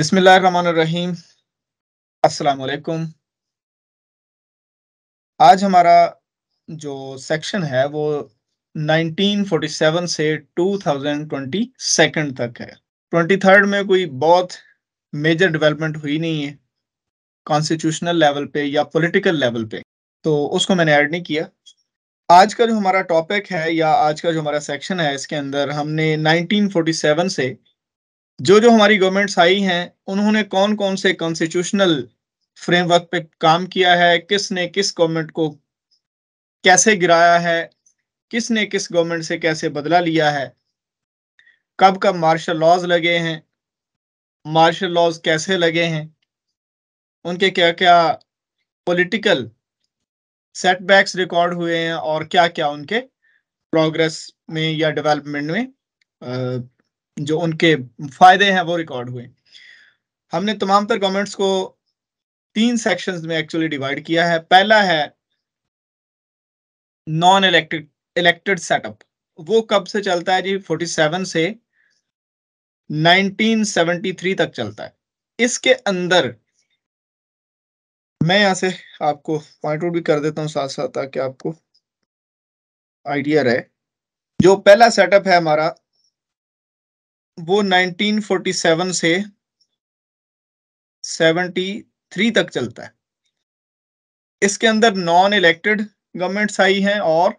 बिस्मिल्लाहिर्रहमानिर्रहीम अस्सलाम वालेकुम आज हमारा जो सेक्शन है वो 1947 से 2022 तक है 23 में कोई बहुत मेजर डेवलपमेंट हुई नहीं है कॉन्स्टिट्यूशनल लेवल पे या पॉलिटिकल लेवल पे तो उसको मैंने ऐड नहीं किया आज का जो हमारा टॉपिक है या आज का जो हमारा सेक्शन है इसके अंदर हमने 1947 से जो जो हमारी गवर्नमेंट्स आई हैं उन्होंने कौन कौन से कॉन्स्टिट्यूशनल फ्रेमवर्क पे काम किया है किसने किस गवर्नमेंट को कैसे गिराया है किसने किस गवर्नमेंट से कैसे बदला लिया है कब कब मार्शल लॉज लगे हैं मार्शल लॉज कैसे लगे हैं उनके क्या क्या पॉलिटिकल सेटबैक्स रिकॉर्ड हुए हैं और क्या क्या उनके प्रोग्रेस में या डेवलपमेंट में जो उनके फायदे हैं वो रिकॉर्ड हुए हमने तमाम तर गवर्नमेंट्स को तीन सेक्शंस में एक्चुअली डिवाइड किया है पहला है नॉन इलेक्टेड इलेक्टेड सेटअप वो कब से चलता है जी 47 से 1973 तक चलता है इसके अंदर मैं यहां से आपको पॉइंट आउट भी कर देता हूं साथ साथ ताकि आपको आइडिया रहे जो पहला सेटअप है हमारा वो 1947 से 73 तक चलता है इसके अंदर नॉन इलेक्टेड गवर्नमेंट्स आई हैं और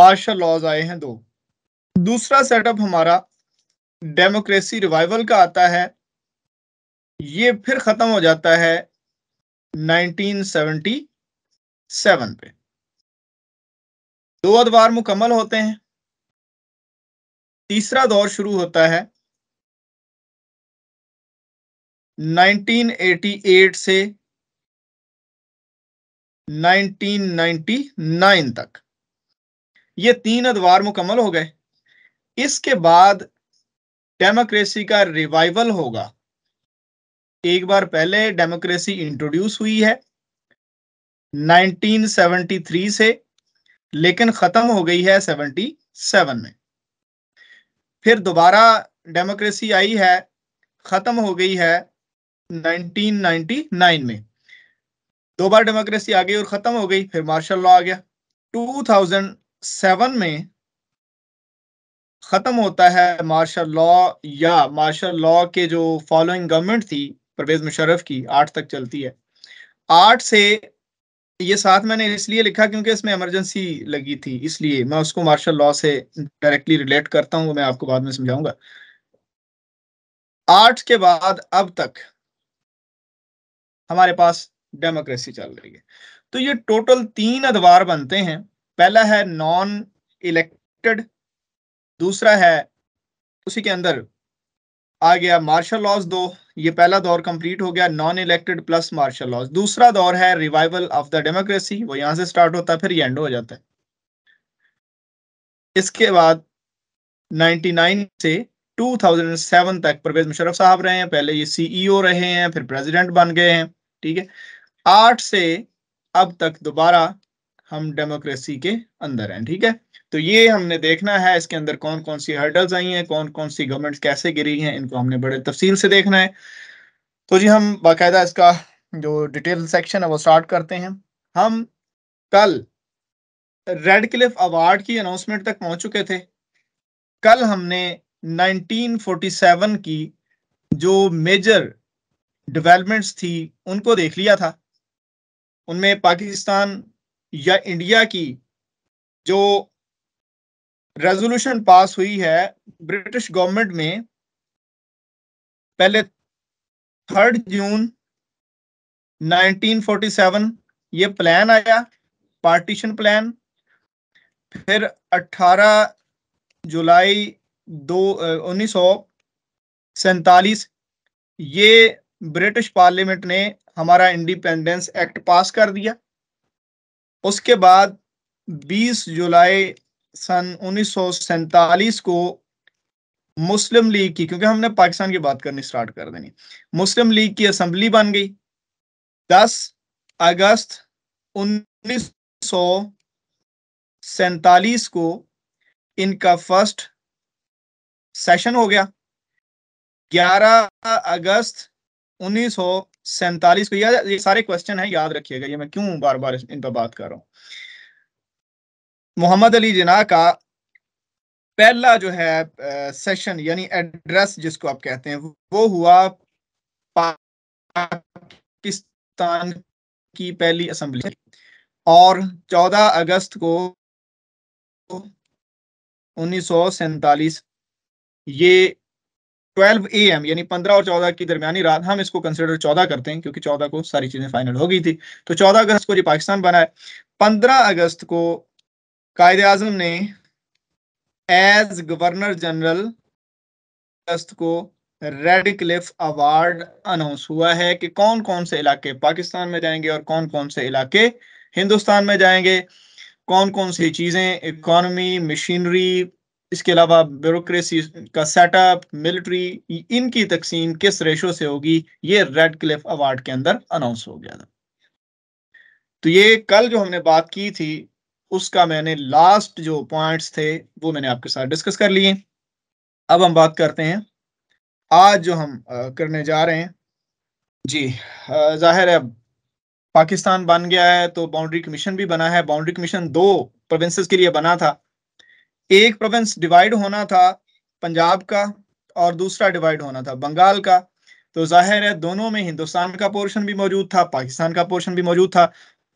मार्शल लॉज आए हैं दो दूसरा सेटअप हमारा डेमोक्रेसी रिवाइवल का आता है ये फिर खत्म हो जाता है 1977 पे दो अदवार मुकम्मल होते हैं तीसरा दौर शुरू होता है 1988 से 1999 तक ये तीन अदवार मुकम्मल हो गए इसके बाद डेमोक्रेसी का रिवाइवल होगा एक बार पहले डेमोक्रेसी इंट्रोड्यूस हुई है 1973 से लेकिन खत्म हो गई है 77 में फिर दोबारा डेमोक्रेसी आई है खत्म हो गई है 1999 में दो बार डेमोक्रेसी आ गई और खत्म हो गई फिर मार्शल लॉ आ गया 2007 में खत्म होता है मार्शल लॉ या मार्शल लॉ के जो फॉलोइंग गवर्नमेंट थी परवेज मुशर्रफ की आठ तक चलती है आठ से ये साथ मैंने इसलिए लिखा क्योंकि इसमें इमरजेंसी लगी थी इसलिए मैं उसको मार्शल लॉ से डायरेक्टली रिलेट करता हूँ मैं आपको बाद में समझाऊंगा आठ के बाद अब तक हमारे पास डेमोक्रेसी चल रही है तो ये टोटल तीन अदवार बनते हैं पहला है नॉन इलेक्टेड दूसरा है उसी के अंदर आ गया मार्शल लॉज दो ये पहला दौर कंप्लीट हो गया non elected plus martial laws दूसरा दौर है रिवाइवल ऑफ द डेमोक्रेसी वो यहां से स्टार्ट होता है फिर ये एंड हो जाता है इसके बाद 99 से 2007 तक परवेज मुशरफ साहब रहे हैं पहले ये सीईओ e रहे हैं फिर प्रेसिडेंट बन गए हैं ठीक है आठ से अब तक दोबारा हम डेमोक्रेसी के अंदर हैं ठीक है तो ये हमने देखना है इसके अंदर कौन कौन सी हर्डल्स आई हैं कौन कौन सी गवर्नमेंट कैसे गिरी हैं इनको हमने बड़े तफसील से देखना है तो जी हम बाकायदा इसका जो डिटेल सेक्शन है वो स्टार्ट करते हैं हम कल रेड क्लिफ अवार्ड की अनाउंसमेंट तक पहुंच चुके थे कल हमने 1947 की जो मेजर डेवलपमेंट्स थी उनको देख लिया था उनमें पाकिस्तान या इंडिया की जो रेजोल्यूशन पास हुई है ब्रिटिश गवर्नमेंट में पहले थर्ड जून 1947 ये प्लान आया पार्टीशन प्लान फिर 18 जुलाई दो उन्नीस ये ब्रिटिश पार्लियामेंट ने हमारा इंडिपेंडेंस एक्ट पास कर दिया उसके बाद 20 जुलाई सन उन्नीस को मुस्लिम लीग की क्योंकि हमने पाकिस्तान की बात करनी स्टार्ट कर देनी मुस्लिम लीग की असेंबली बन गई 10 अगस्त उन्नीस को इनका फर्स्ट सेशन हो गया 11 अगस्त उन्नीस सैतालीस को याद ये सारे क्वेश्चन है याद रखिएगा ये मैं क्यों बार बार इन पर बात कर रहा हूं मोहम्मद अली जिना का पहला जो है आ, सेशन यानी एड्रेस जिसको आप कहते हैं वो हुआ पाकिस्तान की पहली असेंबली और 14 अगस्त को उन्नीस ये ट्वेल्व ए एम यानी पंद्रह और चौदह की दरमियानी रात हम इसको कंसिडर चौदह करते हैं क्योंकि चौदह को सारी चीजें फाइनल हो गई थी तो चौदह अगस्त को जी पाकिस्तान बना है पंद्रह अगस्त को कायद आजम ने एज गवर्नर जनरल अगस्त को रेड क्लिफ अवार्ड अनाउंस हुआ है कि कौन कौन से इलाके पाकिस्तान में जाएंगे और कौन कौन से इलाके हिंदुस्तान में जाएंगे कौन कौन सी चीजें इकोनॉमी मशीनरी इसके अलावा ब्यूरोसी का सेटअप मिलिट्री इनकी तकसीम किस रेशो से होगी ये रेड क्लिफ अवार्ड के अंदर अनाउंस हो गया था तो ये कल जो हमने बात की थी उसका मैंने लास्ट जो पॉइंट्स थे वो मैंने आपके साथ डिस्कस कर लिए अब हम बात करते हैं आज जो हम करने जा रहे हैं जी जाहिर है पाकिस्तान बन गया है तो बाउंड्री कमीशन भी बना है बाउंड्री कमीशन दो प्रोविंसेस के लिए बना था एक प्रोविंस डिवाइड होना था पंजाब का और दूसरा डिवाइड होना था बंगाल का तो जाहिर है दोनों में हिंदुस्तान का पोर्शन भी मौजूद था पाकिस्तान का पोर्शन भी मौजूद था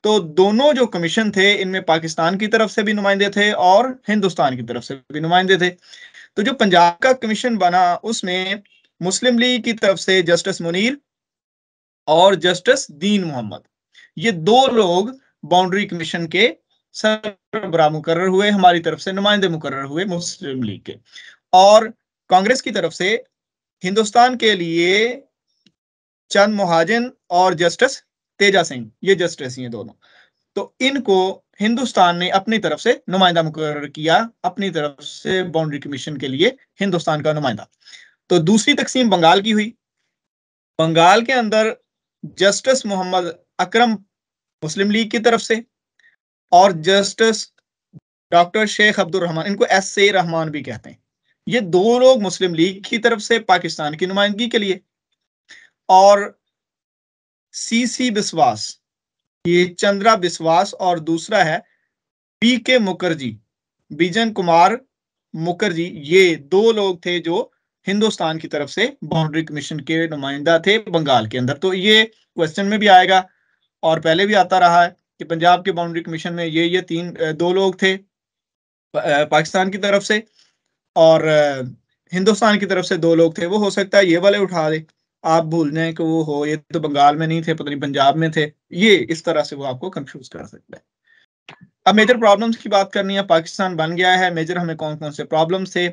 तो दोनों जो कमीशन थे इनमें पाकिस्तान की तरफ से भी नुमाइंदे थे और हिंदुस्तान की तरफ से भी नुमाइंदे थे तो जो पंजाब का कमीशन बना उसमें मुस्लिम लीग की तरफ से जस्टिस मुनीर और जस्टिस दीन मोहम्मद ये दो लोग बाउंड्री कमीशन के सरबरा मुकर हुए हमारी तरफ से नुमाइंदे मुकर हुए मुस्लिम लीग के और कांग्रेस की तरफ से हिंदुस्तान के लिए चंद महाजन और जस्टिस तेजा सिंह ये जस्टिस ये दोनों तो इनको हिंदुस्तान ने अपनी तरफ से नुमाइंदा मुकर किया अपनी तरफ से बाउंड्री कमीशन के लिए हिंदुस्तान का नुमाइंदा तो दूसरी तकसीम बंगाल की हुई बंगाल के अंदर justice Mohammad Akram Muslim League की तरफ से और जस्टिस डॉक्टर शेख अब्दुल रहमान इनको एस ए रहमान भी कहते हैं ये दो लोग मुस्लिम लीग की तरफ से पाकिस्तान की नुमाइंदगी के लिए और सी सी बिस्वास ये चंद्रा बिस्वास और दूसरा है पी के मुखर्जी बिजन कुमार मुखर्जी ये दो लोग थे जो हिंदुस्तान की तरफ से बाउंड्री कमीशन के नुमाइंदा थे बंगाल के अंदर तो ये क्वेश्चन में भी आएगा और पहले भी आता रहा है कि पंजाब के बाउंड्री कमीशन में ये ये तीन दो लोग थे पाकिस्तान की तरफ से और हिंदुस्तान की तरफ से दो लोग थे वो हो सकता है ये वाले उठा दे आप भूल जाए कि वो हो ये तो बंगाल में नहीं थे पता नहीं पंजाब में थे ये इस तरह से वो आपको कंफ्यूज कर सकता है अब मेजर प्रॉब्लम्स की बात करनी है पाकिस्तान बन गया है मेजर हमें कौन कौन से प्रॉब्लम्स थे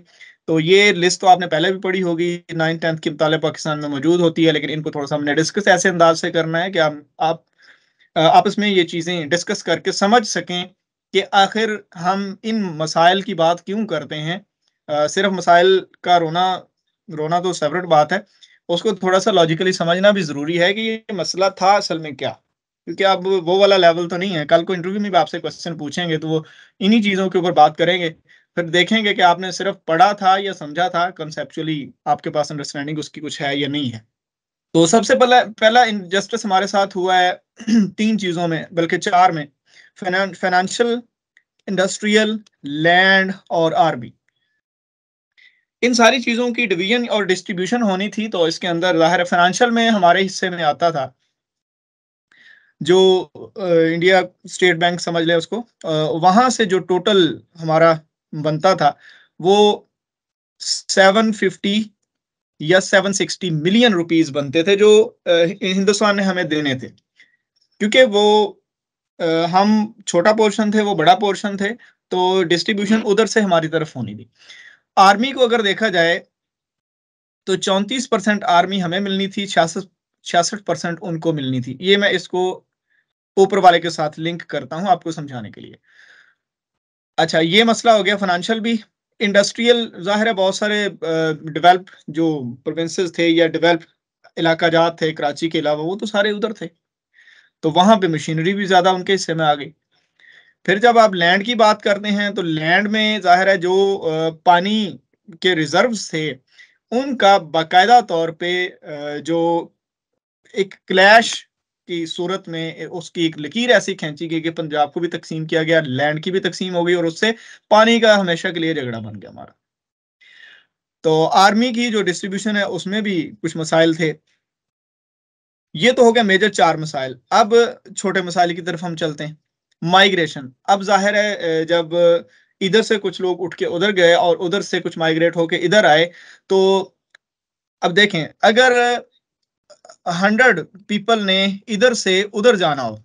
तो ये लिस्ट तो आपने पहले भी पढ़ी होगी नाइन टेंथ के मुताले पाकिस्तान में मौजूद होती है लेकिन इनको थोड़ा सा हमने डिस्कस ऐसे अंदाज से करना है कि आप आपस में ये चीज़ें डिस्कस करके समझ सकें कि आखिर हम इन मसाइल की बात क्यों करते हैं आ, सिर्फ मसाइल का रोना रोना तो सेपरेट बात है उसको थोड़ा सा लॉजिकली समझना भी ज़रूरी है कि ये मसला था असल में क्या क्योंकि अब वो वाला लेवल तो नहीं है कल को इंटरव्यू में भी आपसे क्वेश्चन पूछेंगे तो वो इन्हीं चीज़ों के ऊपर बात करेंगे फिर देखेंगे कि आपने सिर्फ पढ़ा था या समझा था कंसेप्चुअली आपके पास अंडरस्टैंडिंग उसकी कुछ है या नहीं है तो सबसे पहला पहला इनजस्टिस हमारे साथ हुआ है तीन चीजों में बल्कि चार में फाइनेंशियल इंडस्ट्रियल लैंड और आरबी इन सारी चीज़ों की डिवीजन और डिस्ट्रीब्यूशन होनी थी तो इसके अंदर ज़ाहिर फाइनेंशियल में हमारे हिस्से में आता था जो इंडिया स्टेट बैंक समझ ले उसको वहां से जो टोटल हमारा बनता था वो 750 या 760 मिलियन रुपीस बनते थे जो हिंदुस्तान ने हमें देने थे क्योंकि वो आ, हम छोटा पोर्शन थे वो बड़ा पोर्शन थे तो डिस्ट्रीब्यूशन हम्म। उधर से हमारी तरफ होनी थी आर्मी को अगर देखा जाए तो 34 परसेंट आर्मी हमें मिलनी थी छियासठ छियासठ परसेंट उनको मिलनी थी ये मैं इसको ऊपर वाले के साथ लिंक करता हूं आपको समझाने के लिए अच्छा ये मसला हो गया फाइनेंशियल भी इंडस्ट्रियल जाहिर है बहुत सारे डेवलप जो प्रोविंसेस थे या डेवलप जात थे कराची के अलावा वो तो सारे उधर थे तो वहां पे मशीनरी भी ज्यादा उनके हिस्से में आ गई फिर जब आप लैंड की बात करते हैं तो लैंड में जाहिर है जो पानी के रिजर्व थे उनका बाकायदा तौर पे जो एक क्लैश की सूरत में उसकी एक लकीर ऐसी खींची गई कि पंजाब को भी तकसीम किया गया लैंड की भी तकसीम हो गई और उससे पानी का हमेशा के लिए झगड़ा बन गया हमारा तो आर्मी की जो डिस्ट्रीब्यूशन है उसमें भी कुछ मसाइल थे ये तो हो गया मेजर चार मसाइल अब छोटे मसाइल की तरफ हम चलते हैं माइग्रेशन अब जाहिर है जब इधर से कुछ लोग उठ के उधर गए और उधर से कुछ माइग्रेट होके इधर आए तो अब देखें अगर हंड्रेड पीपल ने इधर से उधर जाना हो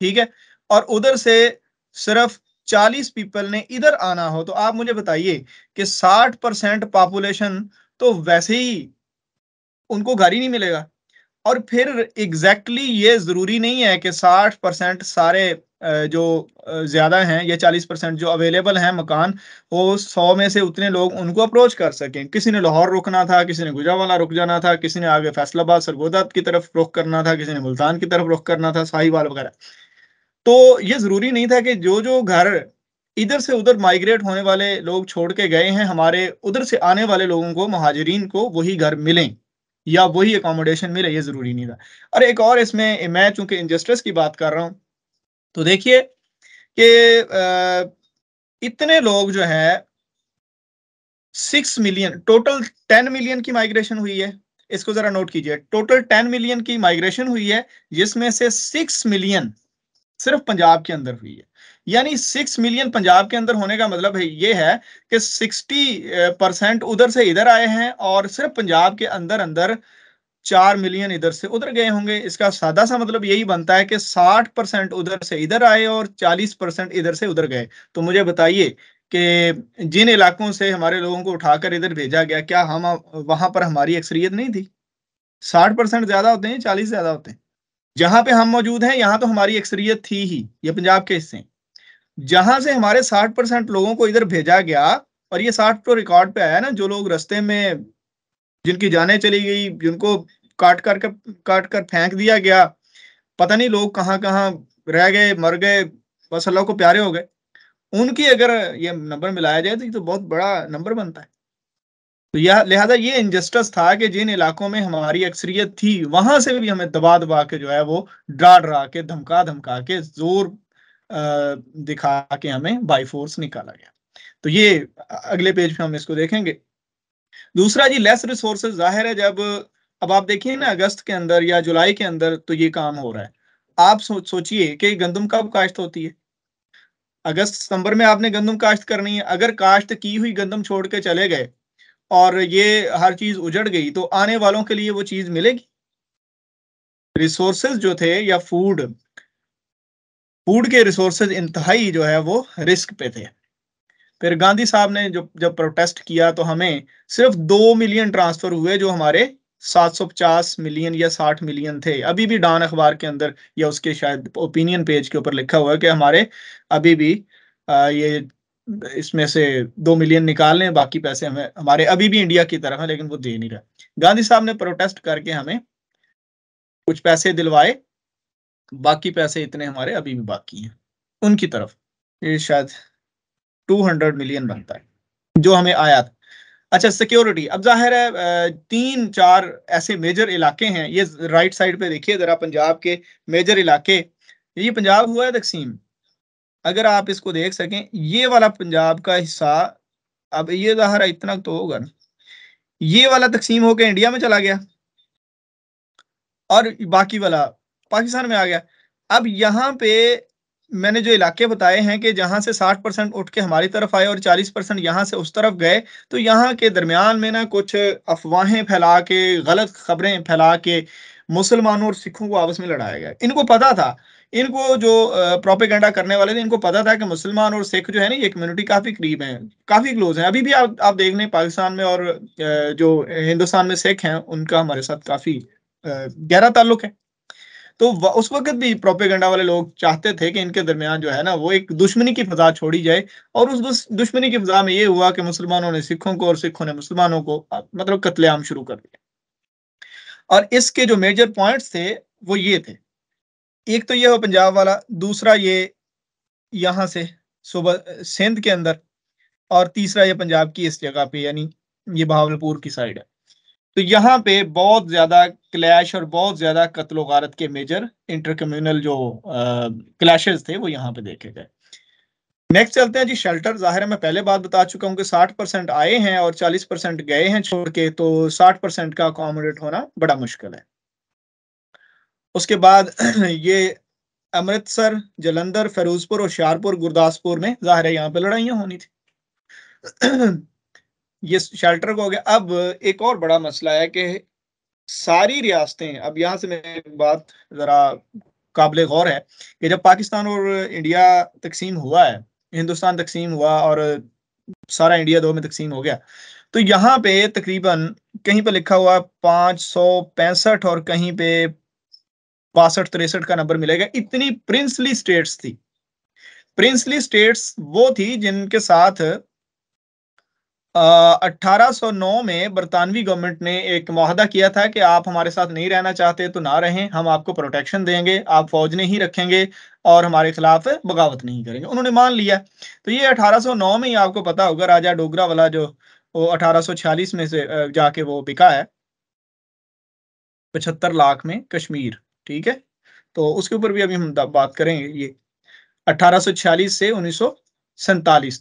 ठीक है और उधर से सिर्फ चालीस पीपल ने इधर आना हो तो आप मुझे बताइए कि साठ परसेंट पॉपुलेशन तो वैसे ही उनको घर ही नहीं मिलेगा और फिर एग्जैक्टली exactly ये जरूरी नहीं है कि 60 परसेंट सारे जो ज्यादा हैं या 40 परसेंट जो अवेलेबल हैं मकान वो 100 में से उतने लोग उनको अप्रोच कर सकें किसी ने लाहौर रुकना था किसी ने गुजरावाला रुक जाना था किसी ने आगे फैसलाबाद सरगोदा की तरफ रुख करना था किसी ने मुल्तान की तरफ रुख करना था साहिवाल वगैरह तो ये जरूरी नहीं था कि जो जो घर इधर से उधर माइग्रेट होने वाले लोग छोड़ के गए हैं हमारे उधर से आने वाले लोगों को महाजरीन को वही घर मिलें या वही अकोमोडेशन मिले ये जरूरी नहीं था और एक और इसमें मैं चूंकि इंजस्टिस की बात कर रहा हूं तो देखिए कि इतने लोग जो है six million total ten million की माइग्रेशन हुई है इसको जरा नोट कीजिए टोटल टेन मिलियन की माइग्रेशन हुई है जिसमें से सिक्स मिलियन सिर्फ पंजाब के अंदर हुई है यानी सिक्स मिलियन पंजाब के अंदर होने का मतलब है ये है कि सिक्सटी परसेंट उधर से इधर आए हैं और सिर्फ पंजाब के अंदर अंदर चार मिलियन इधर से उधर गए होंगे इसका सादा सा मतलब यही बनता है कि साठ परसेंट उधर से इधर आए और चालीस परसेंट इधर से उधर गए तो मुझे बताइए कि जिन इलाकों से हमारे लोगों को उठाकर इधर भेजा गया क्या हम वहां पर हमारी अक्सरियत नहीं थी साठ परसेंट ज्यादा होते हैं चालीस ज्यादा होते हैं जहां पे हम मौजूद हैं यहाँ तो हमारी अक्सरियत थी ही ये पंजाब के हिस्से जहां से हमारे 60 परसेंट लोगों को इधर भेजा गया और ये 60 तो रिकॉर्ड पे आया ना जो लोग रस्ते में जिनकी जाने चली गई जिनको काट कर काट कर फेंक दिया गया पता नहीं लोग कहाँ कहाँ रह गए मर गए बस अल्लाह को प्यारे हो गए उनकी अगर ये नंबर मिलाया जाए तो ये तो बहुत बड़ा नंबर बनता है तो यह लिहाजा ये इनजस्टिस था कि जिन इलाकों में हमारी अक्सरियत थी वहां से भी हमें दबा दबा के जो है वो डरा डरा के धमका धमका के जोर दिखा के हमें बाई फोर्स निकाला गया तो ये अगले पेज पे हम इसको देखेंगे दूसरा जी लेस रिसोर्सेज जाहिर है जब अब आप देखिए ना अगस्त के अंदर या जुलाई के अंदर तो ये काम हो रहा है आप सो, सोचिए कि गंदम कब काश्त होती है अगस्त सितंबर में आपने गंदम काश्त करनी है अगर काश्त की हुई गंदम छोड़ के चले गए और ये हर चीज उजड़ गई तो आने वालों के लिए वो चीज मिलेगी रिसोर्सेज जो थे या फूड फूड के रिसोर्सेज इंतहाई जो है वो रिस्क पे थे फिर गांधी साहब ने जो जब प्रोटेस्ट किया तो हमें सिर्फ दो मिलियन ट्रांसफर हुए जो हमारे 750 मिलियन या 60 मिलियन थे अभी भी डान अखबार के अंदर या उसके शायद ओपिनियन पेज के ऊपर लिखा हुआ है कि हमारे अभी भी आ, ये इसमें से दो मिलियन निकाल लें बाकी पैसे हमें हमारे अभी भी इंडिया की तरफ है लेकिन वो दे नहीं रहा गांधी साहब ने प्रोटेस्ट करके हमें कुछ पैसे दिलवाए बाकी पैसे इतने हमारे अभी भी बाकी हैं उनकी तरफ ये शायद 200 मिलियन बनता है जो हमें आया था अच्छा सिक्योरिटी अब जाहिर है तीन चार ऐसे मेजर इलाके हैं ये राइट साइड पे देखिए जरा पंजाब के मेजर इलाके ये पंजाब हुआ है तकसीम अगर आप इसको देख सकें ये वाला पंजाब का हिस्सा अब ये है इतना तो होगा ना ये वाला तकसीम होकर इंडिया में चला गया और बाकी वाला पाकिस्तान में आ गया अब यहाँ पे मैंने जो इलाके बताए हैं कि जहां से 60 परसेंट उठ के हमारी तरफ आए और 40 परसेंट यहाँ से उस तरफ गए तो यहाँ के दरमियान में ना कुछ अफवाहें फैला के गलत खबरें फैला के मुसलमानों और सिखों को आपस में लड़ाया गया इनको पता था इनको जो प्रोपेगेंडा करने वाले थे इनको पता था कि मुसलमान और सिख जो है ना ये कम्युनिटी काफी करीब है काफी क्लोज है अभी भी आप आप देख लें पाकिस्तान में और जो हिंदुस्तान में सिख हैं उनका हमारे साथ काफी गहरा ताल्लुक है तो उस वक्त भी प्रोपेगंडा वाले लोग चाहते थे कि इनके दरमियान जो है ना वो एक दुश्मनी की फजा छोड़ी जाए और उस दुश्मनी की फजा में ये हुआ कि मुसलमानों ने सिखों को और सिखों ने मुसलमानों को मतलब कत्लेआम शुरू कर दिया और इसके जो मेजर पॉइंट थे वो ये थे एक तो ये हो पंजाब वाला दूसरा ये यहाँ से सुबह सिंध के अंदर और तीसरा ये पंजाब की इस जगह पे यानी ये बहावलपुर की साइड है तो यहाँ पे बहुत ज्यादा क्लैश और बहुत ज्यादा कत्लो गारत के मेजर इंटरकम्यूनल जो क्लैशेस थे वो यहाँ पे देखे गए नेक्स्ट चलते हैं जी शेल्टर जाहिर है मैं पहले बात बता चुका हूँ कि 60 परसेंट आए हैं और 40 परसेंट गए हैं छोड़ के तो 60 परसेंट का अकोमोडेट होना बड़ा मुश्किल है उसके बाद ये अमृतसर जलंधर फिरोजपुर होशियारपुर गुरदासपुर में जाहिर है यहाँ पे लड़ाइयाँ होनी थी ये शेल्टर को हो गया अब एक और बड़ा मसला है कि सारी रियासतें अब यहाँ से मैं बात ज़रा काबिल गौर है कि जब पाकिस्तान और इंडिया तकसीम हुआ है हिंदुस्तान तकसीम हुआ और सारा इंडिया दो में तकसीम हो गया तो यहाँ पे तकरीबन कहीं पे लिखा हुआ पाँच सौ पैंसठ और कहीं पे बासठ तिरसठ का नंबर मिलेगा इतनी प्रिंसली स्टेट्स थी प्रिंसली स्टेट्स वो थी जिनके साथ 1809 में बरतानवी गवर्नमेंट ने एक माहदा किया था कि आप हमारे साथ नहीं रहना चाहते तो ना रहें हम आपको प्रोटेक्शन देंगे आप फौज ने ही रखेंगे और हमारे खिलाफ बगावत नहीं करेंगे उन्होंने मान लिया तो ये 1809 में ही आपको पता होगा राजा डोगरा वाला जो वो 1846 में से जाके वो बिका है पचहत्तर लाख में कश्मीर ठीक है तो उसके ऊपर भी अभी हम बात करेंगे ये अठारह से उन्नीस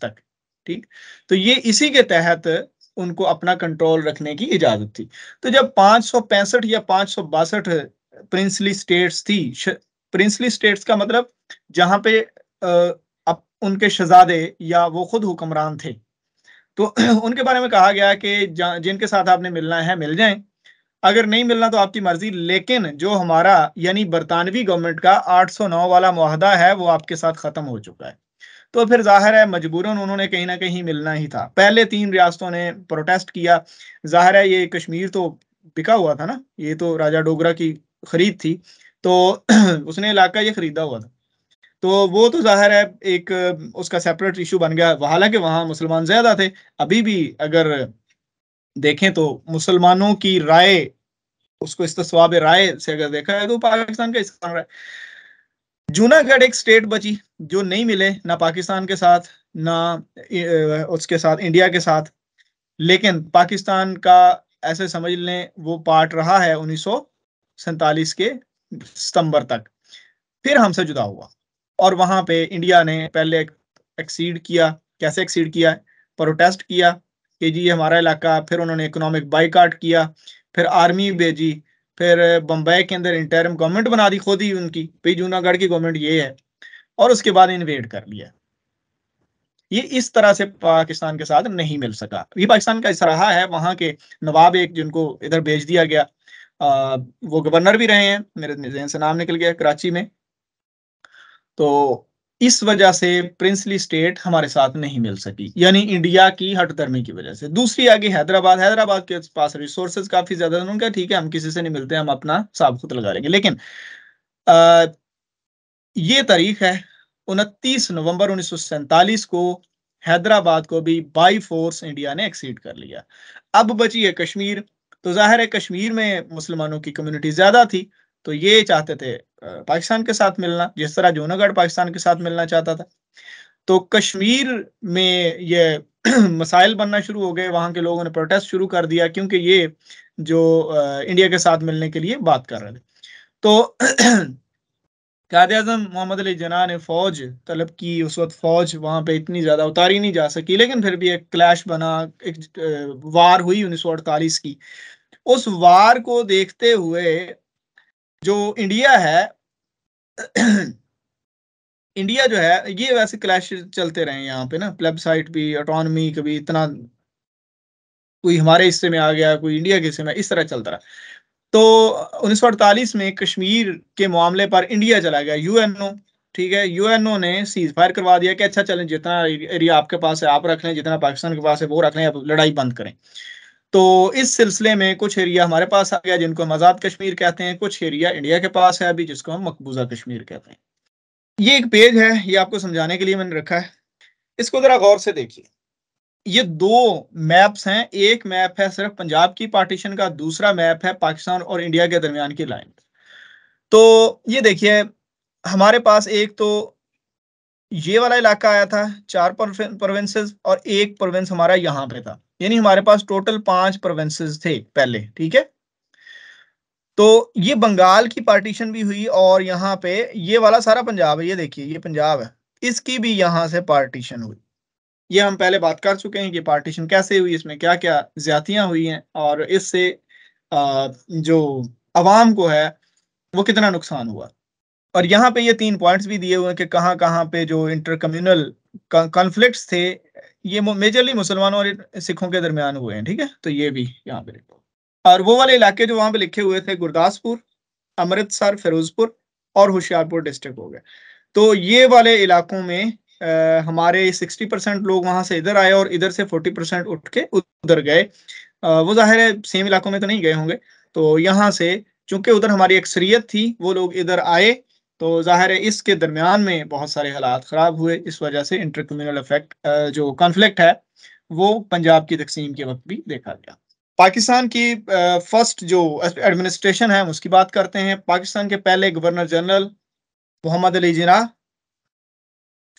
तक ठीक तो ये इसी के तहत उनको अपना कंट्रोल रखने की इजाजत थी तो जब पांच या पांच प्रिंसली स्टेट्स थी प्रिंसली स्टेट्स का मतलब जहां पे अब उनके शहजादे या वो खुद हुक्मरान थे तो उनके बारे में कहा गया कि जिनके साथ आपने मिलना है मिल जाएं अगर नहीं मिलना तो आपकी मर्जी लेकिन जो हमारा यानी बरतानवी गवर्नमेंट का 809 वाला माहदा है वो आपके साथ खत्म हो चुका है तो फिर जाहिर है मजबूरन उन्होंने कहीं ना कहीं मिलना ही था पहले तीन रियासतों ने प्रोटेस्ट किया जाहिर है ये कश्मीर तो बिका हुआ था ना ये तो राजा डोगरा की खरीद थी तो उसने इलाका ये खरीदा हुआ था तो वो तो जाहिर है एक उसका सेपरेट इशू बन गया हालांकि वहां मुसलमान ज्यादा थे अभी भी अगर देखें तो मुसलमानों की राय उसको इस्तवाब राय से अगर देखा है तो पाकिस्तान का जूनागढ़ एक स्टेट बची जो नहीं मिले ना पाकिस्तान के साथ ना उसके साथ इंडिया के साथ लेकिन पाकिस्तान का ऐसे समझ लें वो पार्ट रहा है उन्नीस के सितंबर तक फिर हमसे जुदा हुआ और वहां पे इंडिया ने पहले एक्सीड किया कैसे एक्सीड किया प्रोटेस्ट किया कि जी हमारा इलाका फिर उन्होंने इकोनॉमिक बाइकाट किया फिर आर्मी भेजी फिर बम्बई के अंदर इंटरम गवर्नमेंट बना दी खुद ही उनकी भाई जूनागढ़ की गवर्नमेंट ये है और उसके बाद इन्वेड कर लिया ये इस तरह से पाकिस्तान के साथ नहीं मिल सका ये पाकिस्तान का इसराहा है वहां के नवाब एक जिनको इधर भेज दिया गया आ, वो गवर्नर भी रहे हैं मेरे जहन से नाम निकल गया कराची में तो इस वजह से प्रिंसली स्टेट हमारे साथ नहीं मिल सकी यानी इंडिया की हटधर्मी की वजह से दूसरी आगे हैदराबाद हैदराबाद के पास रिसोर्सेज काफी ज्यादा उनका ठीक है हम किसी से नहीं मिलते हम अपना साफ खुद लगा लेंगे लेकिन अः ये तारीख है 29 नवंबर उन्नीस को हैदराबाद को भी बाई फोर्स इंडिया ने एक्सीड कर लिया अब बची है कश्मीर तो जाहिर है कश्मीर में मुसलमानों की कम्युनिटी ज्यादा थी तो ये चाहते थे पाकिस्तान के साथ मिलना जिस तरह जूनागढ़ पाकिस्तान के साथ मिलना चाहता था तो कश्मीर में ये मसाइल बनना शुरू हो गए वहां के लोगों ने प्रोटेस्ट शुरू कर दिया क्योंकि ये जो इंडिया के साथ मिलने के लिए बात कर रहे थे तो कायद अजम मोहम्मद अली जना ने फौज तलब की उस वक्त फौज वहां पे इतनी ज़्यादा उतारी नहीं जा सकी लेकिन फिर भी एक क्लैश बना एक वार हुई उन्नीस सौ अड़तालीस की उस वार को देखते हुए जो इंडिया है इंडिया जो है ये वैसे क्लैश चलते रहे यहाँ पे ना प्लेब साइट भी ऑटोनमी कभी इतना कोई हमारे हिस्से में आ गया कोई इंडिया के हिस्से में इस तरह चलता रहा तो 1948 में कश्मीर के मामले पर इंडिया चला गया यूएनओ ठीक है यूएनओ ने सीज फायर करवा दिया कि अच्छा चलें जितना एरिया आपके पास है आप रख लें जितना पाकिस्तान के पास है वो रख लें आप लड़ाई बंद करें तो इस सिलसिले में कुछ एरिया हमारे पास आ गया जिनको हम आज़ाद कश्मीर कहते हैं कुछ एरिया इंडिया के पास है अभी जिसको हम मकबूजा कश्मीर कहते हैं ये एक पेज है ये आपको समझाने के लिए मैंने रखा है इसको ज़रा गौर से देखिए ये दो मैप्स हैं एक मैप है सिर्फ पंजाब की पार्टीशन का दूसरा मैप है पाकिस्तान और इंडिया के दरमियान की लाइन तो ये देखिए हमारे पास एक तो ये वाला इलाका आया था चार प्रोविंसेस और एक प्रोविंस हमारा यहाँ पे था यानी हमारे पास टोटल पांच प्रोविंसेस थे पहले ठीक है तो ये बंगाल की पार्टीशन भी हुई और यहाँ पे ये वाला सारा पंजाब है ये देखिए ये पंजाब है इसकी भी यहां से पार्टीशन हुई ये हम पहले बात कर चुके हैं कि पार्टीशन कैसे हुई इसमें क्या क्या ज्यादतियाँ हुई हैं और इससे जो आवाम को है वो कितना नुकसान हुआ और यहाँ पे ये तीन पॉइंट्स भी दिए हुए हैं कि कहाँ कहाँ पे जो इंटर कम्यूनल कॉन्फ्लिक्ट थे ये मेजरली मुसलमानों और सिखों के दरमियान हुए हैं ठीक है तो ये भी यहाँ पे और वो वाले इलाके जो वहां पे लिखे हुए थे गुरदासपुर अमृतसर फिरोजपुर और होशियारपुर डिस्ट्रिक्ट हो गए तो ये वाले इलाकों में आ, हमारे 60 परसेंट लोग वहां से इधर आए और इधर से 40 परसेंट उठ के उधर गए uh, वो जाहिर है सेम इलाकों में तो नहीं गए होंगे तो यहाँ से चूंकि उधर हमारी अक्सरियत थी वो लोग इधर आए तो जाहिर है इसके दरमियान में बहुत सारे हालात ख़राब हुए इस वजह से इंटरकम्यूनल इफेक्ट जो कॉन्फ्लिक्ट है वो पंजाब की तकसीम के वक्त भी देखा गया पाकिस्तान की फर्स्ट जो एडमिनिस्ट्रेशन है उसकी बात करते हैं पाकिस्तान के पहले governor general Mohammad Ali Jinnah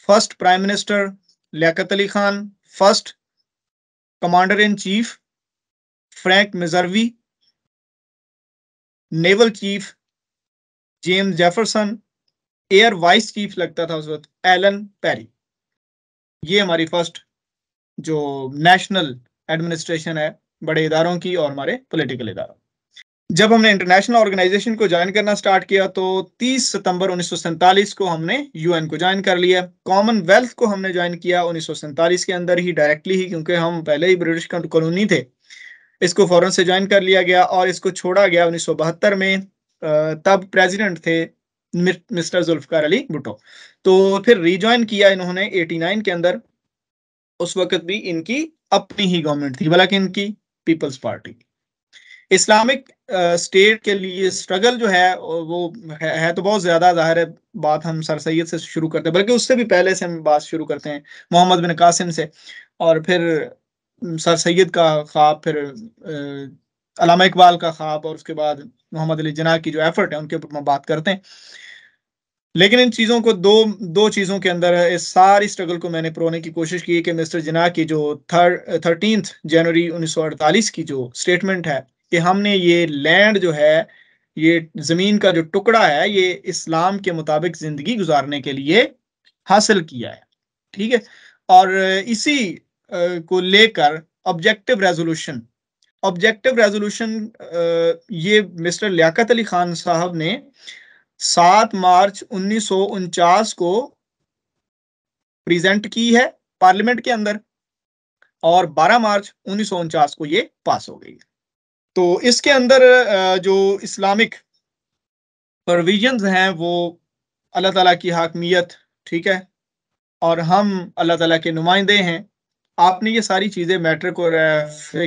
first prime minister Liaquat Ali Khan first commander in chief Frank Messervy naval chief James Jefferson air vice chief लगता था उस वक्त एलन पैरी ये हमारी फर्स्ट जो नेशनल एडमिनिस्ट्रेशन है बड़े इदारों की और हमारे पॉलिटिकल इदारों जब हमने इंटरनेशनल ऑर्गेनाइजेशन को ज्वाइन करना स्टार्ट किया तो 30 सितंबर उन्नीस को हमने यूएन को ज्वाइन कर लिया कॉमनवेल्थ को हमने ज्वाइन किया उन्नीस के अंदर ही डायरेक्टली ही क्योंकि हम पहले ही ब्रिटिश कॉलोनी थे इसको फॉरन से ज्वाइन कर लिया गया और इसको छोड़ा गया उन्नीस में तब प्रेसिडेंट थे मिस्टर जुल्फकार अली भुटो तो फिर रिज्वाइन किया इन्होंने 89 के अंदर उस वक्त भी इनकी अपनी ही गवर्नमेंट थी बल्कि इनकी पीपल्स पार्टी इस्लामिक स्टेट के लिए स्ट्रगल जो है वो है, है तो बहुत ज़्यादा जाहिर है बात हम सर सैद से शुरू करते हैं बल्कि उससे भी पहले से हम बात शुरू करते हैं मोहम्मद बिन कासिम से और फिर सर सैद का ख्वाब फिर अलामा इकबाल का ख्वाब और उसके बाद मोहम्मद अली जना की जो एफर्ट है उनके ऊपर हम बात करते हैं लेकिन इन चीज़ों को दो दो चीज़ों के अंदर इस सारी स्ट्रगल को मैंने परोने की कोशिश की कि मिस्टर जिना की जो थर्ड थर्टीन जनवरी 1948 की जो स्टेटमेंट है कि हमने ये लैंड जो है ये जमीन का जो टुकड़ा है ये इस्लाम के मुताबिक जिंदगी गुजारने के लिए हासिल किया है ठीक है और इसी को लेकर ऑब्जेक्टिव रेजोल्यूशन ऑब्जेक्टिव रेजोल्यूशन ये मिस्टर लियाकत अली खान साहब ने 7 मार्च उन्नीस को प्रेजेंट की है पार्लियामेंट के अंदर और 12 मार्च उन्नीस को ये पास हो गई है तो इसके अंदर जो इस्लामिक प्रोविजंस हैं वो अल्लाह ताला की हाकमियत ठीक है और हम अल्लाह ताला के नुमाइंदे हैं आपने ये सारी चीज़ें मैटर को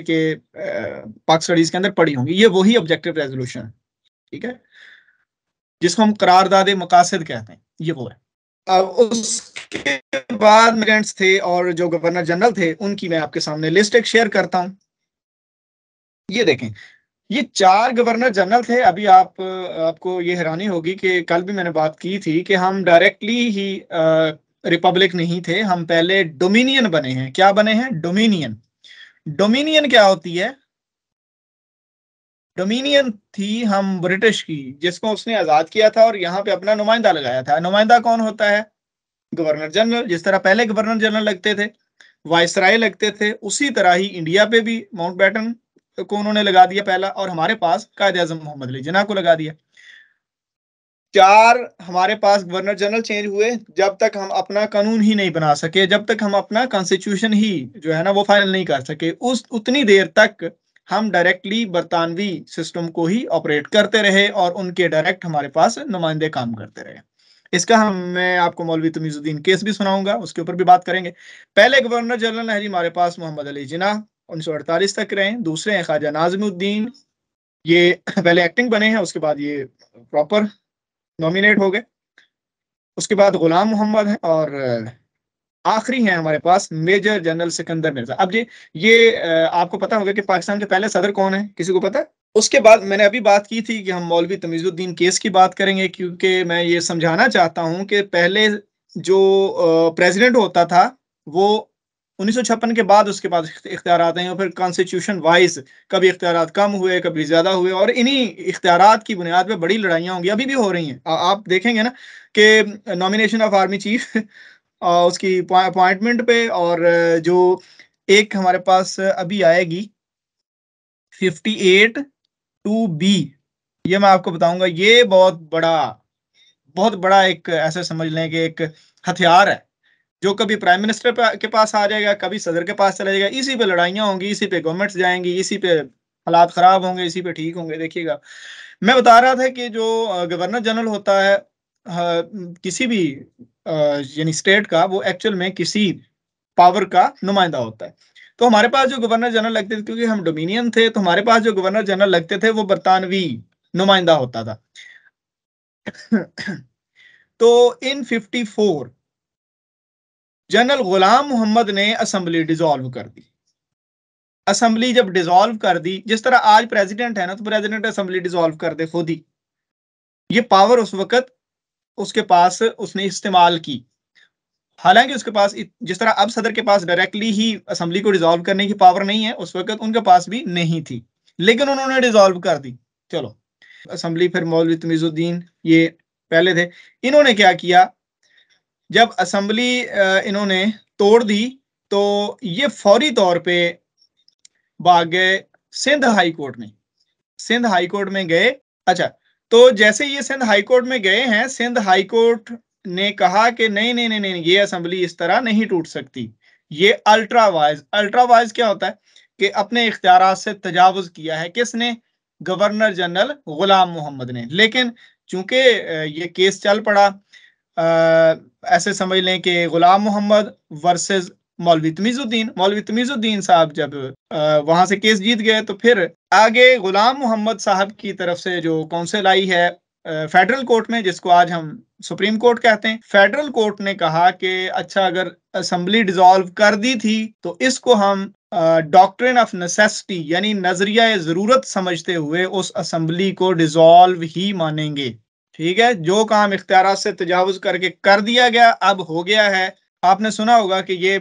के पाक स्टडीज़ के अंदर पढ़ी होंगी ये वही ऑब्जेक्टिव रेजोल्यूशन ठीक है जिसको हम करारदाद मकासद कहते हैं ये वो है अब उसके बाद थे और जो गवर्नर जनरल थे उनकी मैं आपके सामने लिस्ट एक शेयर करता हूँ ये देखें ये चार गवर्नर जनरल थे अभी आप आपको ये हैरानी होगी कि कल भी मैंने बात की थी कि हम डायरेक्टली ही रिपब्लिक नहीं थे हम पहले डोमिनियन बने हैं क्या बने हैं डोमिनियन डोमिनियन क्या होती है डोमिनियन थी हम ब्रिटिश की जिसको उसने आजाद किया था और यहाँ पे अपना नुमाइंदा लगाया था नुमाइंदा कौन होता है गवर्नर जनरल जिस तरह पहले गवर्नर जनरल लगते थे वायसराय लगते थे उसी तरह ही इंडिया पे भी माउंट बैटन को उन्होंने लगा दिया पहला और हमारे पास कायद अजम मोहम्मद अली जिना को लगा दिया चार हमारे पास गवर्नर जनरल चेंज हुए जब तक हम अपना कानून ही नहीं बना सके जब तक हम अपना कॉन्स्टिट्यूशन ही जो है ना वो फाइनल नहीं कर सके उस उतनी देर तक हम डायरेक्टली बरतानवी सिस्टम को ही ऑपरेट करते रहे और उनके डायरेक्ट हमारे पास नुमाइंदे काम करते रहे इसका हम मैं आपको मौलवी तमीजुद्दीन केस भी सुनाऊंगा उसके ऊपर भी बात करेंगे पहले गवर्नर जनरल है जी हमारे पास मोहम्मद अली जिना 1948 तक रहे दूसरे हैं ख्वाजा नाजमुद्दीन ये पहले एक्टिंग बने हैं उसके बाद ये प्रॉपर नॉमिनेट हो गए उसके बाद गुलाम मोहम्मद हैं और आखिरी हैं हमारे पास मेजर जनरल सिकंदर मिर्जा अब जी ये आपको पता होगा कि पाकिस्तान के पहले सदर कौन है किसी को पता है उसके बाद मैंने अभी बात की थी कि हम मौलवी तमीजुद्दीन केस की बात करेंगे क्योंकि मैं ये समझाना चाहता हूँ कि पहले जो प्रेसिडेंट होता था वो उन्नीस के बाद उसके पास इख्तियार आते हैं और फिर कॉन्स्टिट्यूशन वाइज कभी इख्तियार कम हुए कभी ज़्यादा हुए और इन्हीं इख्तियार की बुनियाद पर बड़ी लड़ाइयाँ होंगी अभी भी हो रही हैं आप देखेंगे ना कि नॉमिनेशन ऑफ आर्मी चीफ उसकी अपॉइंटमेंट पे और जो एक हमारे पास अभी आएगी 58 टू बी ये मैं आपको बताऊंगा ये बहुत बड़ा बहुत बड़ा एक ऐसे समझ लें कि एक हथियार है जो कभी प्राइम मिनिस्टर के पास आ जाएगा कभी सदर के पास चला जाएगा इसी पे लड़ाइयाँ होंगी इसी पे गवर्नमेंट्स जाएंगी इसी पे हालात खराब होंगे इसी पे ठीक होंगे देखिएगा मैं बता रहा था कि जो गवर्नर जनरल होता है किसी भी यानी स्टेट का वो एक्चुअल में किसी पावर का नुमाइंदा होता है तो हमारे पास जो गवर्नर जनरल लगते थे क्योंकि हम डोमिनियन थे तो हमारे पास जो गवर्नर जनरल लगते थे वो बरतानवी नुमाइंदा होता था तो इन 54 जनरल गुलाम मोहम्मद ने असम्बली डिजोल्व कर दी असम्बली जब डिजोल्व कर दी जिस तरह आज प्रेसिडेंट है ना तो प्रेसिडेंट असम्बली डिजोल्व कर दे खुद ही ये पावर उस वक्त उसके पास उसने इस्तेमाल की हालांकि उसके पास जिस तरह अब सदर के पास डायरेक्टली ही असेंबली को डिजोल्व करने की पावर नहीं है उस वक्त उनके पास भी नहीं थी लेकिन उन्होंने डिजोल्व कर दी चलो असम्बली फिर मौलवी तमीजुद्दीन ये पहले थे इन्होंने क्या किया जब असम्बली इन्होंने तोड़ दी तो ये फौरी तौर पे भाग गए सिंध हाई कोर्ट में सिंध हाई कोर्ट में गए अच्छा तो जैसे ये सिंध हाई कोर्ट में गए हैं सिंध हाई कोर्ट ने कहा कि नहीं नहीं नहीं नहीं ये असेंबली इस तरह नहीं टूट सकती ये अल्ट्रा वाइज अल्ट्रा वाइज क्या होता है कि अपने इख्तियार से तजावज किया है किसने गवर्नर जनरल गुलाम मोहम्मद ने लेकिन चूंकि ये केस चल पड़ा ऐसे समझ लें कि गुलाम मोहम्मद वर्सेस मौलवी तमीजुद्दीन मौलवी तमीजुद्दीन साहब जब वहां से केस जीत गए तो फिर आगे गुलाम मोहम्मद साहब की तरफ से जो काउंसिल आई है फेडरल कोर्ट में जिसको आज हम सुप्रीम कोर्ट कहते हैं फेडरल कोर्ट ने कहा कि अच्छा अगर असम्बली डिसॉल्व कर दी थी तो इसको हम डॉक्ट्रिन ऑफ नेसेसिटी यानी नजरिया ज़रूरत समझते हुए उस असम्बली को डिसॉल्व ही मानेंगे ठीक है जो काम इख्तियार से तजावज करके कर दिया गया अब हो गया है आपने सुना होगा कि ये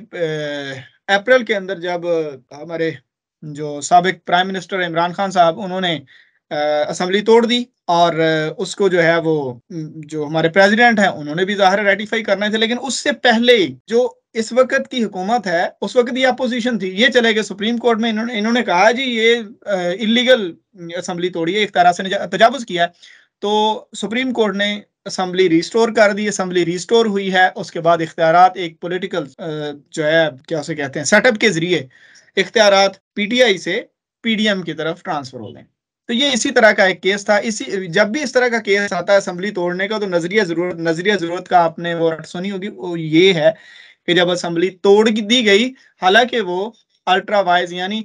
अप्रैल के अंदर जब हमारे जो सबक प्राइम मिनिस्टर इमरान खान साहब उन्होंने असम्बली तोड़ दी और उसको जो है वो जो हमारे प्रेसिडेंट हैं उन्होंने भी ज़ाहिर रेटिफाई करना थे लेकिन उससे पहले जो इस वक्त की हुकूमत है उस वक्त ये अपोजिशन थी ये चले गए सुप्रीम कोर्ट में इन्होंने इन्होंने कहा जी ये इलीगल असम्बली तोड़ी है तरह से तजावज़ किया है तो सुप्रीम कोर्ट ने असम्बली रिस्टोर कर दी असम्बली रिस्टोर हुई है उसके बाद इख्तियार एक पोलिटिकल जो है क्या उसे कहते हैं सेटअप के जरिए इख्तियार पीटीआई से पीडीएम की तरफ ट्रांसफर हो गए तो ये इसी तरह का एक केस था इसी जब भी इस तरह का केस आता है असम्बली तोड़ने का तो नजरिया जरूरत नजरिया जरूरत का आपने वो रट सुनी होगी वो ये है कि जब असम्बली तोड़ दी गई हालांकि वो अल्ट्रावाइज यानी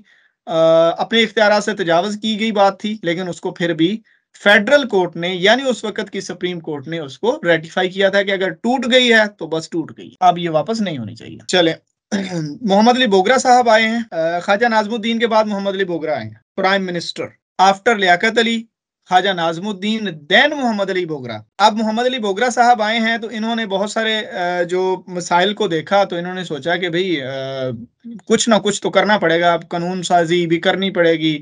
अपने इख्तियार से तजावज की गई बात थी लेकिन उसको फिर भी फेडरल कोर्ट ने यानी उस वक्त की सुप्रीम कोर्ट ने उसको रेटिफाई किया था कि अगर टूट गई है तो बस टूट गई अब ये वापस नहीं होनी चाहिए चले मोहम्मद अली बोगरा साहब आए हैं ख्वाजा नाजमुद्दीन के बाद मोहम्मद अली बोगरा आए हैं prime minister after Liaquat Ali Khawaja Nazimuddin then Mohammad Ali Bogra अब मोहम्मद अली बोगरा साहब आए हैं तो इन्होंने बहुत सारे जो मसाइल को देखा तो इन्होंने सोचा कि भाई कुछ ना कुछ तो करना पड़ेगा अब कानून साजी भी करनी पड़ेगी